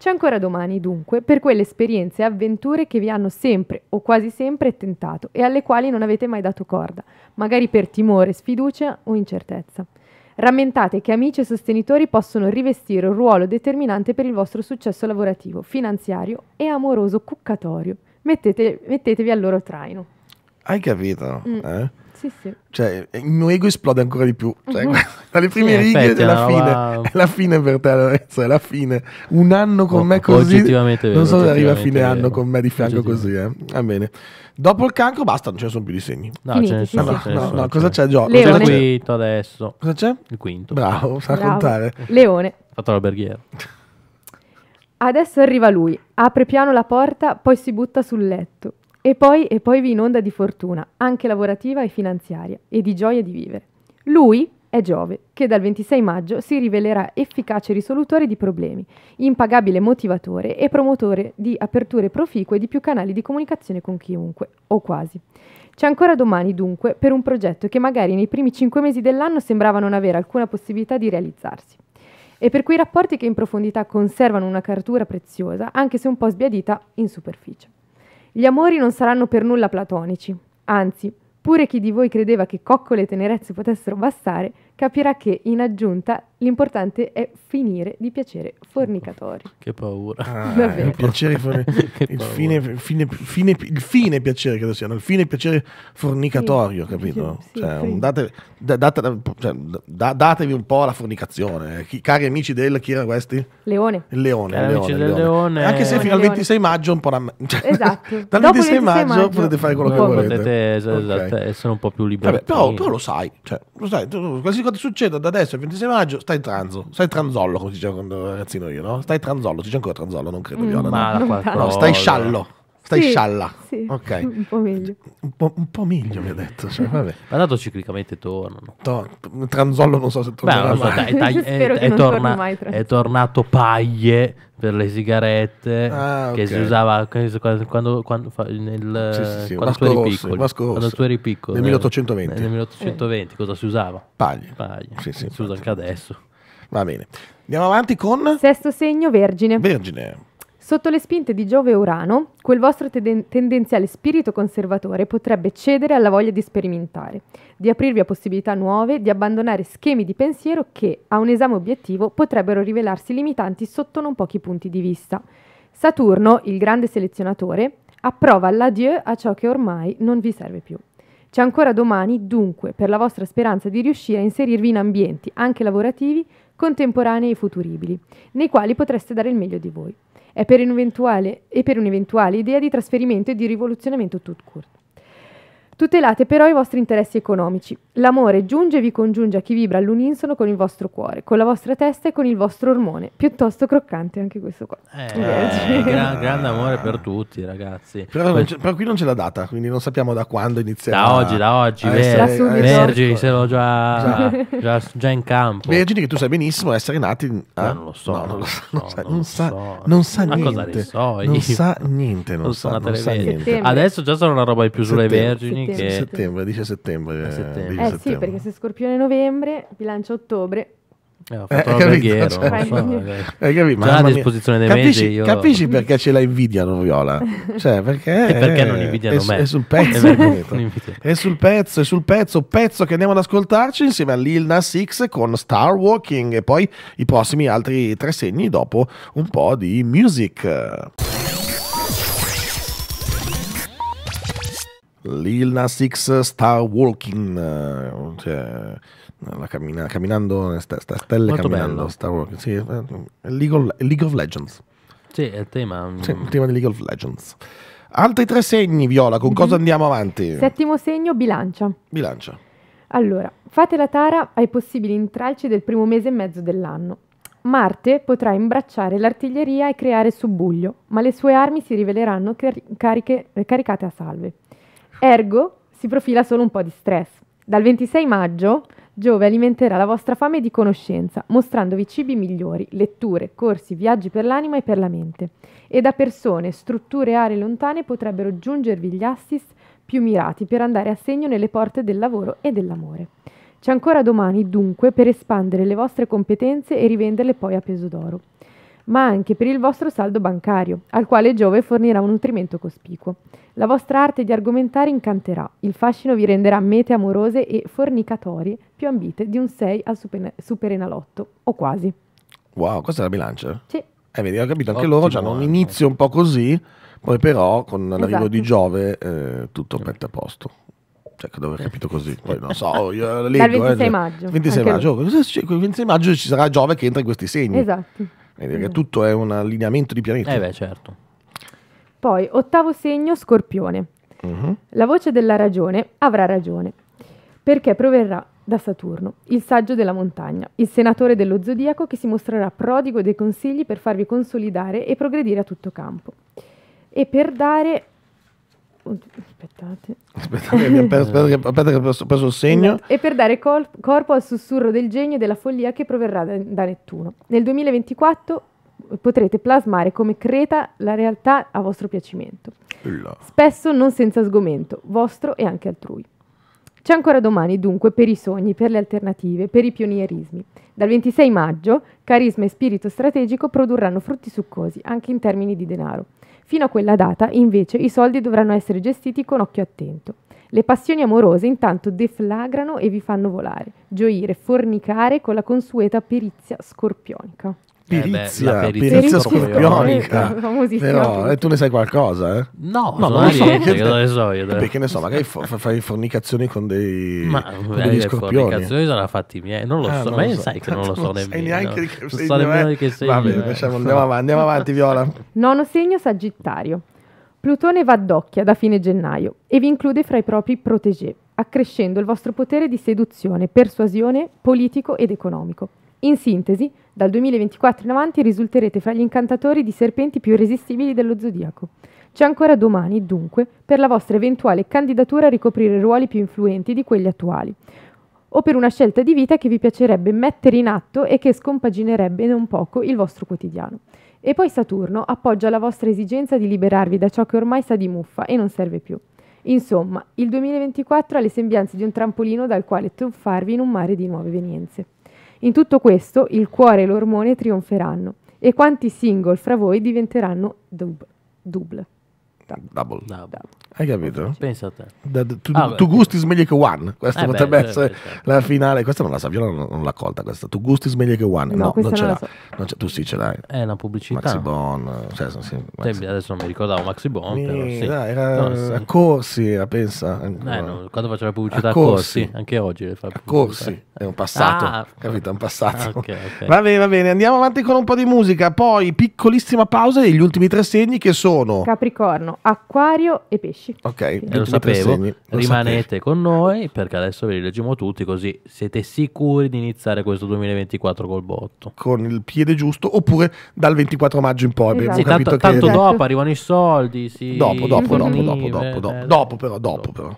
Speaker 3: C'è ancora domani, dunque, per quelle esperienze e avventure che vi hanno sempre o quasi sempre tentato e alle quali non avete mai dato corda, magari per timore, sfiducia o incertezza. Rammentate che amici e sostenitori possono rivestire un ruolo determinante per il vostro successo lavorativo, finanziario e amoroso cuccatorio. Mettete, mettetevi al loro traino.
Speaker 1: Hai capito? Mm. Eh? Sì, sì. Cioè, eh, il mio ego esplode ancora di più. Cioè, uh-huh. (laughs) dalle prime sì, righe effetti, è la fine. Wow. È la fine per te, Lorenzo, è la fine. Un anno con oh, me così. non so se arriva a fine anno con me di fianco così, eh. Va bene. Dopo il cancro basta, non ce ne sono più di segni. No, Finiti, ce ne sono. No, no, no, cosa c'è Gio?
Speaker 2: Leone. Cosa c'è? Il quinto adesso. Cosa c'è? Il quinto. Bravo, sa
Speaker 3: Bravo. contare. Leone.
Speaker 2: Ha Fatto l'alberghiera.
Speaker 3: Adesso arriva lui, apre piano la porta, poi si butta sul letto. E poi, e poi vi inonda di fortuna, anche lavorativa e finanziaria, e di gioia di vivere. Lui è Giove, che dal 26 maggio si rivelerà efficace risolutore di problemi, impagabile motivatore e promotore di aperture proficue di più canali di comunicazione con chiunque, o quasi. C'è ancora domani, dunque, per un progetto che magari nei primi cinque mesi dell'anno sembrava non avere alcuna possibilità di realizzarsi e per quei rapporti che in profondità conservano una cartura preziosa, anche se un po' sbiadita in superficie. Gli amori non saranno per nulla platonici, anzi, pure chi di voi credeva che coccole e tenerezze potessero bastare, capirà che in aggiunta l'importante è finire di piacere fornicatori.
Speaker 1: (laughs) Che paura. Ah, eh, il piacere forni- (laughs) che il, paura. Fine, fine, fine, il fine piacere credo siano, il fine piacere fornicatorio, sì, capito? Sì, cioè, sì. Date, da, date, cioè, da, datevi un po' la fornicazione. Eh. Chi, cari amici del, chi era questi? Leone. Il leone. Cari leone, leone. leone, Anche se fino al 26 maggio un po' la... Cioè, esatto. (laughs) dal 26, 26 maggio, maggio, potete fare quello no, che volete. Potete, esatto, okay. essere un po' più liberi. però, però, lo sai, cioè, lo sai, tu, qualsiasi cosa cosa succede da adesso al 26 maggio, stai in transo, stai in tranzollo, come diceva quando ragazzino io, no? Stai in tranzollo, c'è ancora tranzollo, non credo, mm, Viola. Mm, no? no, stai sciallo. Stai sì, scialla. Sì, okay. (laughs) un po' meglio. Un po', un po meglio mi ha detto. Cioè, vabbè. Ma dato ciclicamente tornano. To- Tranzollo non so se tornerà. Beh, dai, dai, (laughs) è, è, torna- mai,
Speaker 3: è,
Speaker 2: tornato paglie per le sigarette ah, okay. che si usava quando, quando, quando nel, sì, sì, quando tu eri Rossi, piccolo. Rossi, quando tu eri piccolo. Nel 1820. Nel, nel 1820 eh. cosa si usava? Paglie. paglie. Sì, si usa anche adesso. Va bene.
Speaker 3: Andiamo avanti con... Sesto segno, vergine. Vergine. Sotto le spinte di Giove e Urano, quel vostro teden- tendenziale spirito conservatore potrebbe cedere alla voglia di sperimentare, di aprirvi a possibilità nuove, di abbandonare schemi di pensiero che, a un esame obiettivo, potrebbero rivelarsi limitanti sotto non pochi punti di vista. Saturno, il grande selezionatore, approva l'adieu a ciò che ormai non vi serve più. C'è ancora domani, dunque, per la vostra speranza di riuscire a inserirvi in ambienti, anche lavorativi, contemporanei e futuribili, nei quali potreste dare il meglio di voi e per un'eventuale idea di trasferimento e di rivoluzionamento tout Tutelate però i vostri interessi economici. L'amore giunge e vi congiunge a chi vibra all'unisono con il vostro cuore, con la vostra testa e con il vostro ormone. Piuttosto croccante anche questo qua. Eh, (laughs) eh, gran,
Speaker 1: grande amore per tutti, ragazzi. Però, Poi... però, qui non c'è la data, quindi non sappiamo da quando inizierà. Da oggi, da oggi. Eh, Ver- Vergi, se l'ho ecco. già, già, già, in campo. Vergini, che tu sai benissimo essere nati. Eh? non lo so. non, lo so, non, sa, niente. non sa niente. Cosa ne so non sa niente. Non, sa, non sa niente. Adesso già sono una roba di più sulle Vergini che... Settembre, dice settembre. Eh, settembre. Dice eh settembre.
Speaker 3: perché se Scorpione novembre, bilancia ottobre, eh, ho eh, fatto cioè, eh, (laughs) capito, cioè, so, eh, capito, già a disposizione dei capisci, mesi io... capisci (laughs) perché
Speaker 1: ce la invidiano Viola cioè, perché, e perché non invidiano è, me è sul pezzo (laughs) è sul pezzo è sul pezzo pezzo che andiamo ad ascoltarci insieme a Lil Nas X con Star Walking e poi i prossimi altri tre segni dopo un po' di music Lil Nas X sta walking, cioè, cammina, camminando, sta, stelle Molto camminando, sta walking. Sì, eh, League, of, League of Legends. Sì, è il tema. Mm. Sì, il tema di League of Legends. Altri tre segni, Viola, con cosa andiamo avanti?
Speaker 3: Settimo segno, bilancia. Bilancia. Allora, fate la tara ai possibili intralci del primo mese e mezzo dell'anno. Marte potrà imbracciare l'artiglieria e creare subbuglio, ma le sue armi si riveleranno car- cariche, eh, caricate a salve. Ergo, si profila solo un po' di stress. Dal 26 maggio Giove alimenterà la vostra fame di conoscenza, mostrandovi cibi migliori, letture, corsi, viaggi per l'anima e per la mente. E da persone, strutture e aree lontane potrebbero giungervi gli assist più mirati per andare a segno nelle porte del lavoro e dell'amore. C'è ancora domani, dunque, per espandere le vostre competenze e rivenderle poi a peso d'oro ma anche per il vostro saldo bancario, al quale Giove fornirà un nutrimento cospicuo. La vostra arte di argomentare incanterà, il fascino vi renderà mete amorose e fornicatorie più ambite di un 6 al super- superenalotto, o quasi.
Speaker 1: Wow, questa è la bilancia? Sì. Eh, vedi, ho capito, anche Ottimo loro hanno un eh. inizio un po' così, poi però con l'arrivo esatto. di Giove eh, tutto mette a posto. Cioè, credo di aver capito così, poi non so, (laughs) io la leggo. Dal 26 eh, maggio. 26 maggio. 26 maggio ci sarà Giove che entra in questi segni. Esatto. Che mm. tutto è un allineamento di pianeti. Eh beh, certo.
Speaker 3: Poi, ottavo segno, scorpione. Uh-huh. La voce della ragione avrà ragione, perché proverrà da Saturno, il saggio della montagna, il senatore dello zodiaco che si mostrerà prodigo dei consigli per farvi consolidare e progredire a tutto campo. E per dare Aspettate. Aspettate che perso, (laughs)
Speaker 1: aspetta che ho perso, perso, il segno.
Speaker 3: E per dare col, corpo al sussurro del genio e della follia che proverrà da, da Nettuno. Nel 2024 potrete plasmare come creta la realtà a vostro piacimento. Ulla. Spesso non senza sgomento, vostro e anche altrui. C'è ancora domani, dunque, per i sogni, per le alternative, per i pionierismi. Dal 26 maggio, carisma e spirito strategico produrranno frutti succosi, anche in termini di denaro. Fino a quella data, invece, i soldi dovranno essere gestiti con occhio attento. Le passioni amorose intanto deflagrano e vi fanno volare, gioire, fornicare con la consueta perizia scorpionica perizia, eh beh, perizia, scorpionica. Però, e eh,
Speaker 1: tu ne sai qualcosa, eh? No, no non lo so. Niente, che ne so io. Eh, perché ne so, magari f- fai fornicazioni con dei ma,
Speaker 3: con degli eh, le fornicazioni sono fatti miei, non lo ah, so, non ma io so. sai che non lo
Speaker 2: so (laughs) nemmeno. E neanche che sei, so nemmeno
Speaker 3: che sei Va bene, andiamo, avanti, andiamo avanti, Viola. Nono segno Sagittario. Plutone va d'occhia da fine gennaio e vi include fra i propri protegé, accrescendo il vostro potere di seduzione, persuasione, politico ed economico. In sintesi, dal 2024 in avanti risulterete fra gli incantatori di serpenti più irresistibili dello zodiaco. C'è ancora domani, dunque, per la vostra eventuale candidatura a ricoprire ruoli più influenti di quelli attuali, o per una scelta di vita che vi piacerebbe mettere in atto e che scompaginerebbe non poco il vostro quotidiano. E poi Saturno appoggia la vostra esigenza di liberarvi da ciò che ormai sa di muffa e non serve più. Insomma, il 2024 ha le sembianze di un trampolino dal quale tuffarvi in un mare di nuove evenienze. In tutto questo il cuore e l'ormone trionferanno e quanti single fra voi diventeranno dub- double.
Speaker 1: Double. Double. Hai capito? Pensa a te. Da, tu, ah, tu gusti meglio che one. Questa eh potrebbe beh, essere beh, certo. la finale. Questa non la Saviola non, non l'ha colta. Questa. Tu gusti meglio che one. No, no non ce l'ha. So. tu sì ce l'hai. È una pubblicità. Maxi Bon. Cioè, sì, Maxi.
Speaker 2: Adesso non mi ricordavo Maxi Bon. Mi, però, sì. dai, era no, sì. a
Speaker 1: corsi, la pensa. Eh, no, quando faceva la pubblicità a, corsi. corsi. anche oggi le fa a corsi. È un passato. Ah, capito? È un passato. Okay, okay. Va bene, va bene. Andiamo avanti con un po' di musica. Poi piccolissima pausa degli ultimi tre segni che sono
Speaker 3: Capricorno, acquario e pesci.
Speaker 1: Ok, e lo sapevo. Segni, lo Rimanete
Speaker 2: sapevi. con noi perché adesso ve li leggiamo tutti così siete sicuri di iniziare questo 2024 col botto.
Speaker 1: Con il piede giusto oppure dal 24 maggio in poi. Esatto. Sì, tanto, tanto che... Esatto. dopo arrivano i soldi.
Speaker 2: Sì, dopo, dopo, dopo, dopo, dopo, dopo, dopo, eh, dopo, dopo
Speaker 1: però, dopo eh, però.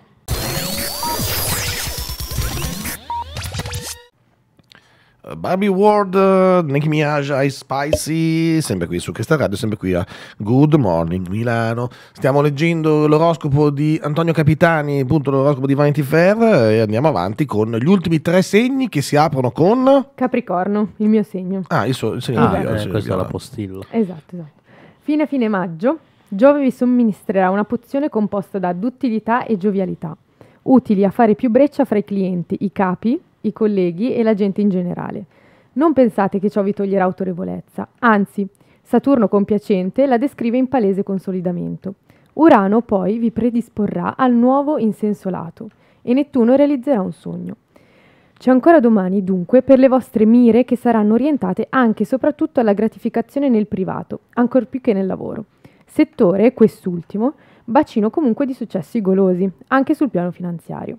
Speaker 1: Eh, Barbie World, eh, Nicki Minaj, Ice Spicy, sempre qui su questa radio, sempre qui a Good Morning Milano. Stiamo leggendo l'oroscopo di Antonio Capitani, appunto l'oroscopo di Vanity Fair e andiamo avanti con gli ultimi tre segni che si aprono con...
Speaker 3: Capricorno, il mio segno.
Speaker 1: Ah, il, suo, il segno ah, di Dio. Eh, questa è la postilla.
Speaker 3: Esatto, esatto. Fine fine maggio, Giove vi somministrerà una pozione composta da duttilità e giovialità, utili a fare più breccia fra i clienti, i capi i colleghi e la gente in generale. Non pensate che ciò vi toglierà autorevolezza, anzi, Saturno compiacente la descrive in palese consolidamento. Urano poi vi predisporrà al nuovo in senso lato e Nettuno realizzerà un sogno. C'è ancora domani, dunque, per le vostre mire che saranno orientate anche e soprattutto alla gratificazione nel privato, ancor più che nel lavoro. Settore, quest'ultimo, bacino comunque di successi golosi, anche sul piano finanziario.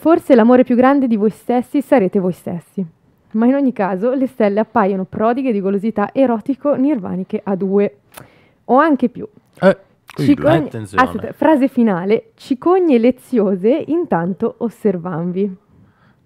Speaker 3: Forse l'amore più grande di voi stessi sarete voi stessi. Ma in ogni caso le stelle appaiono prodighe di golosità erotico-nirvaniche a due. O anche più. Eh. Cicogne, aspetta, frase finale. Cicogne leziose intanto osservanvi.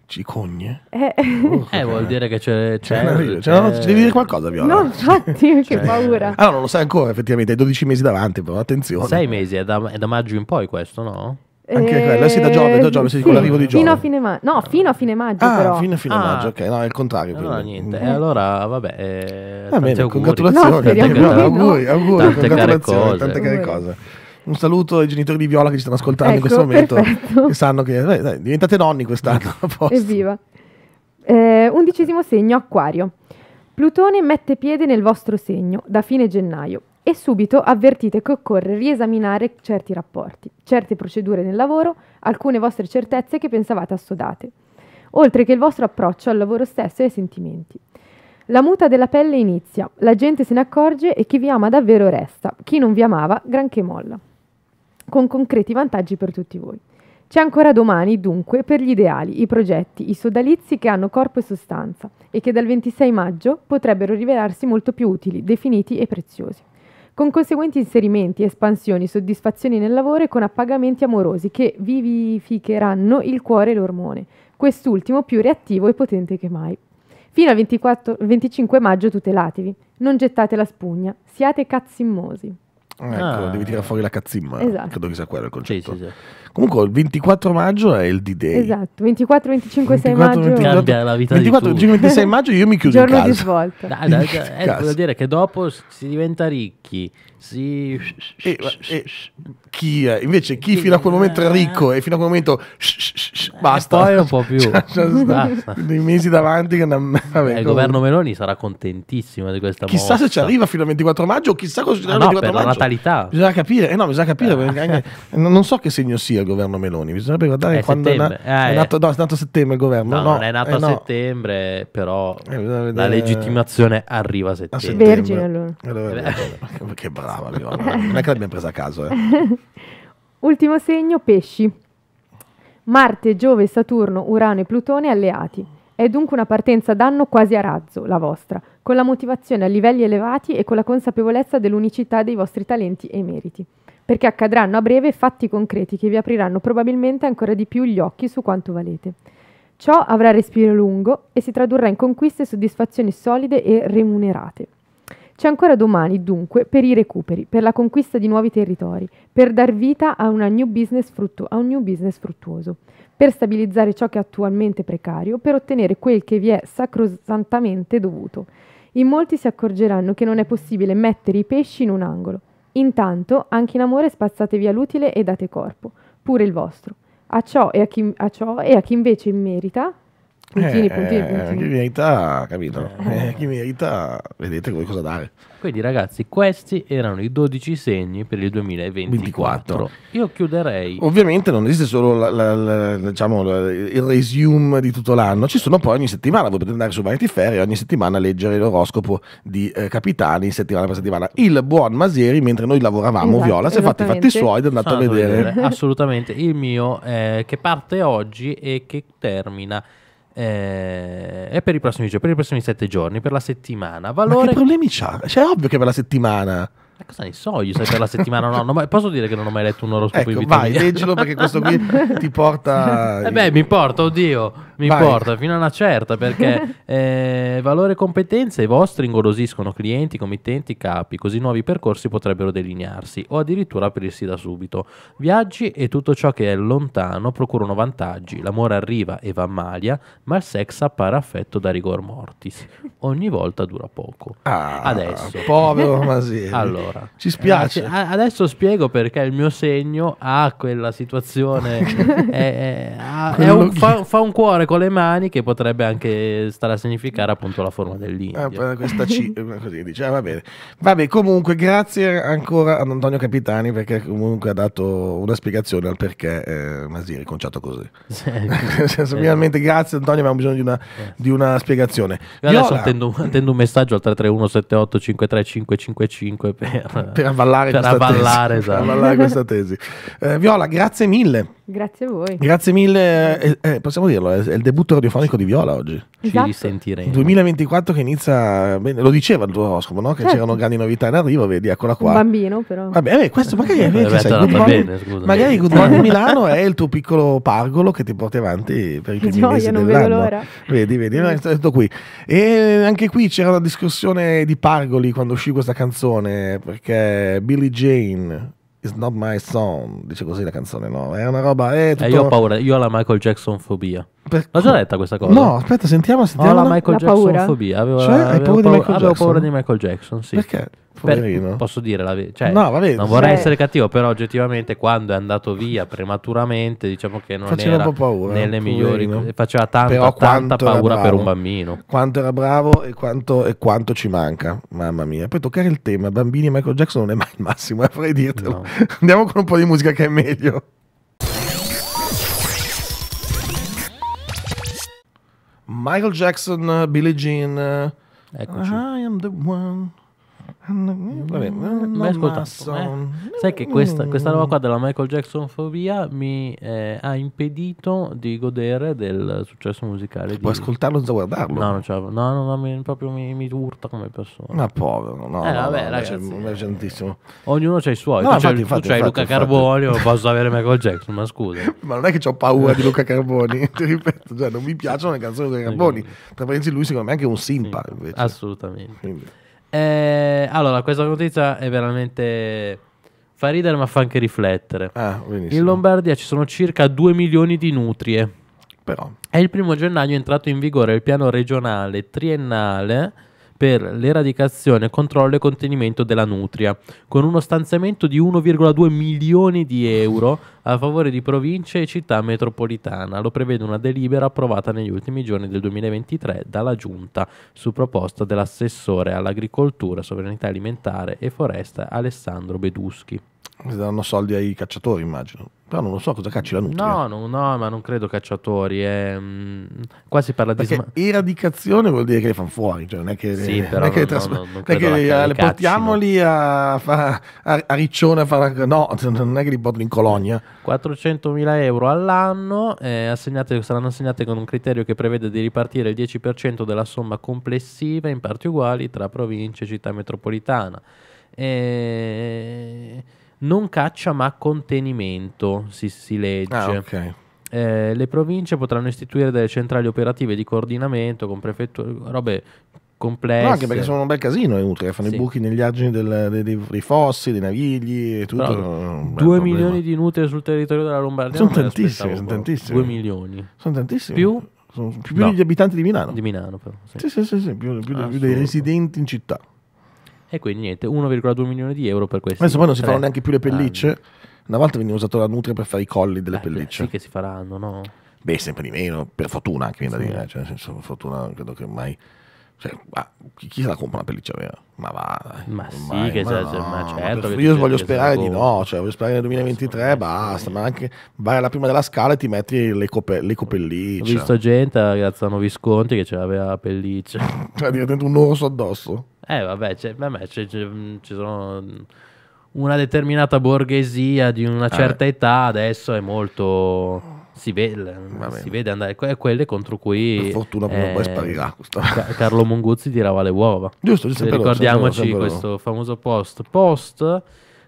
Speaker 1: Cicogne?
Speaker 3: Eh, oh,
Speaker 2: (laughs) eh vuol dire che c'è... Cioè, c'è, c'è, cioè, c'è, c'è devi dire
Speaker 1: qualcosa, Viola.
Speaker 3: No, infatti, cioè, che paura. Allora,
Speaker 1: ah, non lo sai ancora, effettivamente, hai 12 mesi davanti, però attenzione. 6 mesi, è da, è da maggio in poi
Speaker 2: questo, no?
Speaker 3: Anche eh, quella, sì, da Giove, da Giove, sì, ehm, sì, con l'arrivo di Giove. Fino a fine maggio, no, fino a fine maggio ah, però. fino a fine ah. maggio, ok,
Speaker 1: no, è il contrario. No, quindi. niente, mm. Eh, e allora vabbè, eh, Va bene, congratulazioni, no, no, no. auguri, auguri, tante care cose. Tante care cose. Un saluto ai genitori di Viola che ci stanno ascoltando ecco, in questo momento, perfetto. che sanno che dai, dai, diventate nonni quest'anno. (laughs) Evviva.
Speaker 3: Eh, undicesimo segno, Acquario. Plutone mette piede nel vostro segno da fine gennaio e subito avvertite che occorre riesaminare certi rapporti, certe procedure nel lavoro, alcune vostre certezze che pensavate assodate, oltre che il vostro approccio al lavoro stesso e ai sentimenti. La muta della pelle inizia, la gente se ne accorge e chi vi ama davvero resta, chi non vi amava granché molla, con concreti vantaggi per tutti voi. C'è ancora domani, dunque, per gli ideali, i progetti, i sodalizi che hanno corpo e sostanza e che dal 26 maggio potrebbero rivelarsi molto più utili, definiti e preziosi con conseguenti inserimenti, espansioni, soddisfazioni nel lavoro e con appagamenti amorosi che vivificheranno il cuore e l'ormone, quest'ultimo più reattivo e potente che mai. Fino al 24, 25 maggio tutelatevi, non gettate la spugna, siate cazzimmosi.
Speaker 1: Ecco, ah. devi tirare fuori la cazzimma. Esatto. Credo che sia quello il concetto. Sì, sì, sì. Comunque il 24 maggio è il D-Day.
Speaker 3: Esatto, 24, 25, 6 maggio. 24, cambia la vita 24, 25, 26 maggio io mi chiudo Giorno in casa. Giorno di svolta. Da, da, eh, vuol
Speaker 1: dire che dopo si diventa ricchi, si... E, e, chi, invece chi, chi fino a quel momento è ricco e fino a quel momento basta. E poi un po' più. (laughs) Cioè, cioè, dei mesi davanti che non... Eh, vabbè, il governo
Speaker 2: Meloni sarà contentissimo
Speaker 1: di questa chissà mossa. Chissà se ci arriva fino al 24 maggio o chissà cosa succederà ah arriva ah, no, 24 per maggio. la natalità. Bisogna capire, eh no, bisogna capire, eh. anche, non so che segno sia il governo Meloni, bisognerebbe guardare è quando è, na- eh, è, nato, no, è nato a settembre il governo. No, no non è nato eh, a no. settembre, però eh, la legittimazione arriva a
Speaker 3: settembre. A settembre. Vergine allora.
Speaker 1: Eh, allora (laughs) che brava, (laughs) non è che l'abbiamo presa a caso. Eh.
Speaker 3: (laughs) Ultimo segno, pesci. Marte, Giove, Saturno, Urano e Plutone alleati. È dunque una partenza d'anno quasi a razzo, la vostra, con la motivazione a livelli elevati e con la consapevolezza dell'unicità dei vostri talenti e meriti perché accadranno a breve fatti concreti che vi apriranno probabilmente ancora di più gli occhi su quanto valete. Ciò avrà respiro lungo e si tradurrà in conquiste e soddisfazioni solide e remunerate. C'è ancora domani, dunque, per i recuperi, per la conquista di nuovi territori, per dar vita a, fruttu- a, un new business fruttuoso, per stabilizzare ciò che è attualmente precario, per ottenere quel che vi è sacrosantamente dovuto. In molti si accorgeranno che non è possibile mettere i pesci in un angolo. Intanto, anche in amore spazzate via l'utile e date corpo, pure il vostro, a ciò, e a chi, a ciò e a chi invece merita Puntini, eh, puntini, eh, puntini. Chi
Speaker 1: merita, capito? Eh, eh chi merita, vedete
Speaker 2: voi cosa dare. Quindi ragazzi, questi erano i 12 segni per il 2024.
Speaker 1: 24. Io chiuderei. Ovviamente non esiste solo la, la, la, diciamo, il resume di tutto l'anno, ci sono poi ogni settimana, voi potete andare su Vanity Fair e ogni settimana leggere l'oroscopo di eh, Capitani settimana per settimana. Il buon Masieri, mentre noi lavoravamo, esatto, Viola, si è fatto i fatti suoi ed è andato a vedere. vedere.
Speaker 2: Assolutamente, il mio eh, che parte oggi e che termina eh, è per i prossimi giorni, per i prossimi sette giorni, per la settimana. Valore... Ma che problemi c'ha? Cioè, è ovvio che per la settimana. Ma cosa ne so io se per la settimana no, no ma posso dire che non ho mai letto un oroscopo ecco, in vita vai, mia. leggilo perché questo qui
Speaker 1: (laughs) ti porta... Eh beh,
Speaker 2: mi porta, oddio mi Vai. importa fino a una certa perché (laughs) eh, valore e competenze i vostri ingolosiscono clienti, committenti, capi, così nuovi percorsi potrebbero delinearsi o addirittura aprirsi da subito. Viaggi e tutto ciò che è lontano procurano vantaggi, l'amore arriva e va malia, ma il sex appare affetto da rigor mortis. Ogni volta dura poco. Ah, adesso. Povero (laughs) Masini. Allora. Ci spiace. adesso spiego perché il mio segno ha quella situazione, (laughs) è, è, è, un, fa, fa un cuore con le mani che potrebbe anche stare a significare appunto la forma dell'India. Ah, questa C, eh,
Speaker 1: così dice, ah, va bene. Vabbè, comunque grazie ancora ad Antonio Capitani perché comunque ha dato una spiegazione al perché eh, Masiri è conciato così. Sì, (laughs) Finalmente eh. grazie Antonio, abbiamo bisogno di una, di una spiegazione. Io adesso attendo, attendo, un messaggio al 331-78-53555 per, per avallare per questa, avvallare, tesi. Esatto. Per avvallare questa tesi. Eh, Viola, grazie mille.
Speaker 3: Grazie a voi.
Speaker 1: Grazie mille, eh, eh, possiamo dirlo, è, è il debutto radiofonico di Viola oggi. Esatto. Ci risentiremo. 2024 che inizia, bene, lo diceva il tuo oroscopo, no? che certo. c'erano grandi novità in arrivo, vedi, eccola qua. Un bambino però. Vabbè, beh, questo magari, è beh, eh, sai, good morning, bene, magari Good (laughs) Morning Milano è il tuo piccolo pargolo che ti porta avanti per i primi Gioia, mesi non dell'anno. vedo l'ora. Vedi, vedi, è tutto qui. E anche qui c'era una discussione di pargoli quando uscì questa canzone, perché Billie Jane It's not my song, dice così la canzone, no? È una roba... È tutto... eh, io ho
Speaker 2: paura, io ho la Michael Jackson fobia.
Speaker 1: L'ho già letta questa cosa. No, aspetta, sentiamo, sentiamo. Ho la Michael la Jackson fobia. Avevo,
Speaker 2: cioè, avevo, paura, di avevo paura, di Michael Jackson, sì. Perché? Per, posso dire la verità. Cioè, no, vabbè, non vorrei cioè... essere cattivo, però oggettivamente quando è andato via prematuramente, diciamo che non faceva era paura, nelle migliori cose. Faceva tanta, tanta paura per un bambino.
Speaker 1: Quanto era bravo e quanto, e quanto, ci manca, mamma mia. Poi toccare il tema bambini e Michael Jackson non è mai il massimo, eh, vorrei dirtelo. No. (laughs) Andiamo con un po' di musica che è meglio. Michael Jackson, uh, Billie Jean. Uh, I am the one. Mm, vabbè, mm, mm, non Beh, ascolta, eh, sai che questa, questa, roba qua
Speaker 2: della Michael Jackson fobia mi eh, ha impedito di godere del successo musicale. Puoi di... ascoltarlo senza guardarlo? No, non no, no, no mi, proprio mi, mi, urta come persona. Ma
Speaker 1: povero, no, eh, vabbè, no, ragazzi, no, eh. è tantissimo. Ognuno ha i suoi. No, tu infatti, c'hai, infatti, tu c'hai infatti, Luca Carbonio,
Speaker 2: posso avere Michael Jackson, ma scusa.
Speaker 1: (laughs) ma non è che ho paura di Luca Carboni, (laughs) ti ripeto, cioè, non mi piacciono le canzoni di Luca Carboni. Tra parentesi, lui secondo me è anche un simpa. Sì, assolutamente. Quindi.
Speaker 2: Eh, allora, questa notizia è veramente... Fa ridere ma fa anche riflettere. Ah, in Lombardia ci sono circa 2 milioni di nutrie. Però. E il primo gennaio è entrato in vigore il piano regionale triennale per l'eradicazione, controllo e contenimento della nutria, con uno stanziamento di 1,2 milioni di euro a favore di province e città metropolitana. Lo prevede una delibera approvata negli ultimi giorni del 2023 dalla Giunta su proposta dell'assessore all'agricoltura, sovranità alimentare e foresta Alessandro Beduschi. Si danno soldi ai
Speaker 1: cacciatori, immagino. Però non lo so cosa cacci la nutria.
Speaker 2: No, no, no ma non credo cacciatori. È... Eh, mm,
Speaker 1: qua si parla Perché di... Sma- eradicazione vuol dire che le fanno fuori, cioè non è che, sì, non è che, no, tras- no, non è che le portiamoli a, fa- a, Riccione a fare... No, (laughs) non è che li portano in colonia. 400.000 euro all'anno
Speaker 2: eh, assegnate, saranno assegnate con un criterio che prevede di ripartire il 10% della somma complessiva in parti uguali tra province e città metropolitana. Eh, non caccia ma contenimento, si, si legge. Ah, ok. eh, le province potranno istituire delle centrali operative di coordinamento con prefetture, robe complessi. No, anche perché sono un bel casino
Speaker 1: le Utria, fanno sì. i buchi negli argini del, dei, dei, dei, fossi, dei navigli e tutto. Però, 2 milioni
Speaker 2: di nutrie sul territorio della Lombardia. Sono tantissime, sono tantissime. 2 milioni. Sono tantissime. Più?
Speaker 1: Sono più, no. degli abitanti di Milano. Di Milano però. Sì, sì, sì, sì più, più, più dei residenti in città. E quindi niente, 1,2 milioni di euro per questo. Adesso poi non si fanno neanche più le pellicce. Anni. Una volta veniva usata la nutria per fare i colli delle eh, pellicce. Sì che
Speaker 2: si faranno, no?
Speaker 1: Beh, sempre di meno, per fortuna anche viene sì. da dire, eh, cioè nel senso, fortuna credo che mai cioè, ma chi, chi la compra una pelliccia vera? Ma va,
Speaker 2: Ma ormai, sì, che ma c'è, no, ma certo. Ma io voglio sperare di no,
Speaker 1: cioè voglio sperare nel 2023, sì, basta, sì. ma anche vai alla prima della scala e ti metti le, cope, le copellicce. Ho cioè. visto
Speaker 2: gente, ragazza, hanno Visconti che ce l'aveva
Speaker 1: la pelliccia. (laughs) cioè, diventa un orso addosso. Eh, vabbè,
Speaker 2: c'è, vabbè c'è, c'è, ci sono una determinata borghesia di una eh. certa eh. età, adesso è molto si vede, si vede andare que- quelle contro cui per fortuna prima eh, poi sparirà questa. (laughs) Carlo Monguzzi tirava le uova giusto, giusto sempre ricordiamoci sempre questo no. famoso post post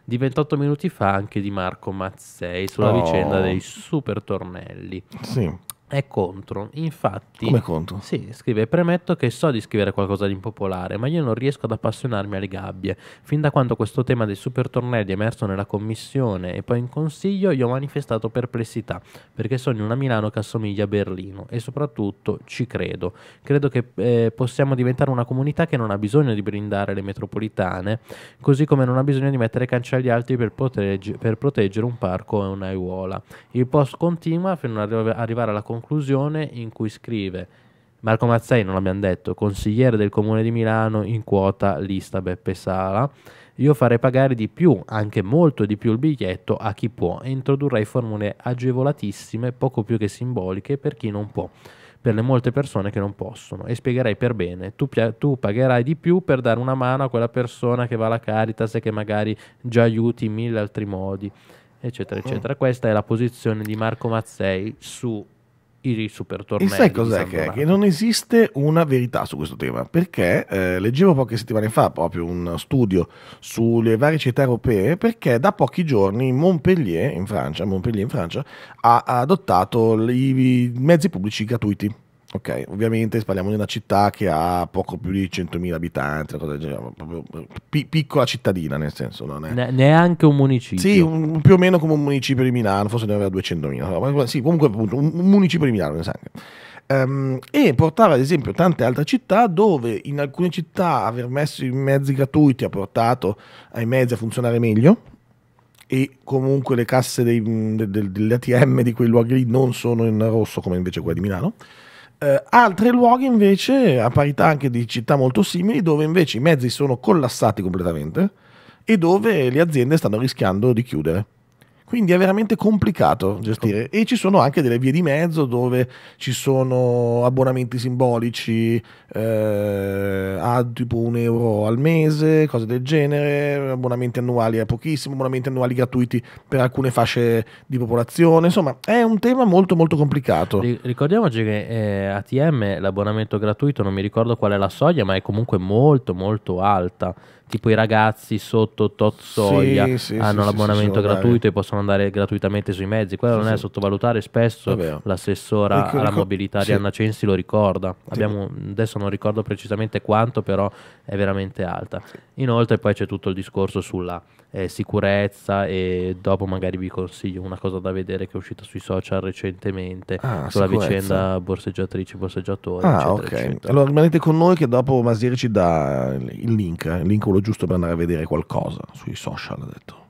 Speaker 2: di 28 minuti fa anche di Marco Mazzei sulla oh. vicenda dei super tornelli sì è contro. Infatti, come contro? Sì, scrive: Premetto che so di scrivere qualcosa di impopolare, ma io non riesco ad appassionarmi alle gabbie. Fin da quando questo tema dei super tornelli è emerso nella commissione e poi in consiglio, io ho manifestato perplessità perché sogno una Milano che assomiglia a Berlino e soprattutto ci credo. Credo che eh, possiamo diventare una comunità che non ha bisogno di brindare le metropolitane, così come non ha bisogno di mettere cancelli alti per, protegge, per proteggere un parco e un'aiuola. Il post continua fino ad arrivare alla conclusione in cui scrive Marco Mazzei, non l'abbiamo detto, consigliere del Comune di Milano in quota lista Beppe Sala. Io farei pagare di più, anche molto di più il biglietto a chi può e introdurrei formule agevolatissime, poco più che simboliche, per chi non può per le molte persone che non possono e spiegherei per bene, tu, tu, pagherai di più per dare una mano a quella persona che va alla Caritas e che magari già aiuti in mille altri modi, eccetera, eccetera. Mm. Questa è la posizione di Marco Mazzei su i super tornei. E sai cos'è che, che,
Speaker 1: non esiste una verità su questo tema? Perché eh, leggevo poche settimane fa proprio un studio sulle varie città europee perché da pochi giorni Montpellier in Francia, Montpellier in Francia ha adottato i mezzi pubblici gratuiti Ok, ovviamente parliamo di una città che ha poco più di 100.000 abitanti, una cosa del genere, proprio eh, pi- piccola cittadina nel senso, non è... Ne- neanche un municipio. Sì, un, più o meno come un municipio di Milano, forse ne aveva 200.000, sì, comunque appunto un, un municipio di Milano, ne sa um, e portava ad esempio tante altre città dove in alcune città aver messo i mezzi gratuiti ha portato ai mezzi a funzionare meglio, e comunque le casse dei, de, de, degli ATM di quei luoghi lì non sono in rosso come invece quelle di Milano. Eh, altri luoghi invece, a parità anche di città molto simili, dove invece i mezzi sono collassati completamente e dove le aziende stanno rischiando di chiudere. Quindi è veramente complicato ecco. gestire. E ci sono anche delle vie di mezzo dove ci sono abbonamenti simbolici eh, a tipo un euro al mese, cose del genere, abbonamenti annuali a pochissimo, abbonamenti annuali gratuiti per alcune fasce di popolazione. Insomma, è un tema molto molto complicato.
Speaker 2: Ricordiamoci che eh, ATM l'abbonamento gratuito, non mi ricordo qual è la soglia, ma è comunque molto molto alta tipo i ragazzi sotto tot soglia sì, sì, hanno sì, l'abbonamento gratuito e possono andare gratuitamente sui mezzi. Quello non è sottovalutare, spesso Vabbè. Oh. l'assessora alla mobilità Rianna Censi lo ricorda. Abbiamo, adesso non ricordo precisamente quanto, però è veramente alta. Inoltre poi c'è tutto il discorso sulla eh, sicurezza e dopo magari vi consiglio una cosa da vedere che è uscita sui social recentemente ah, sulla sicurezza. vicenda borseggiatrici, borseggiatori. Ah, eccetera, ok. Eccetera.
Speaker 1: Allora rimanete con noi che dopo Masir ci dà il link, il link quello giusto per andare a vedere qualcosa sui social, ha detto.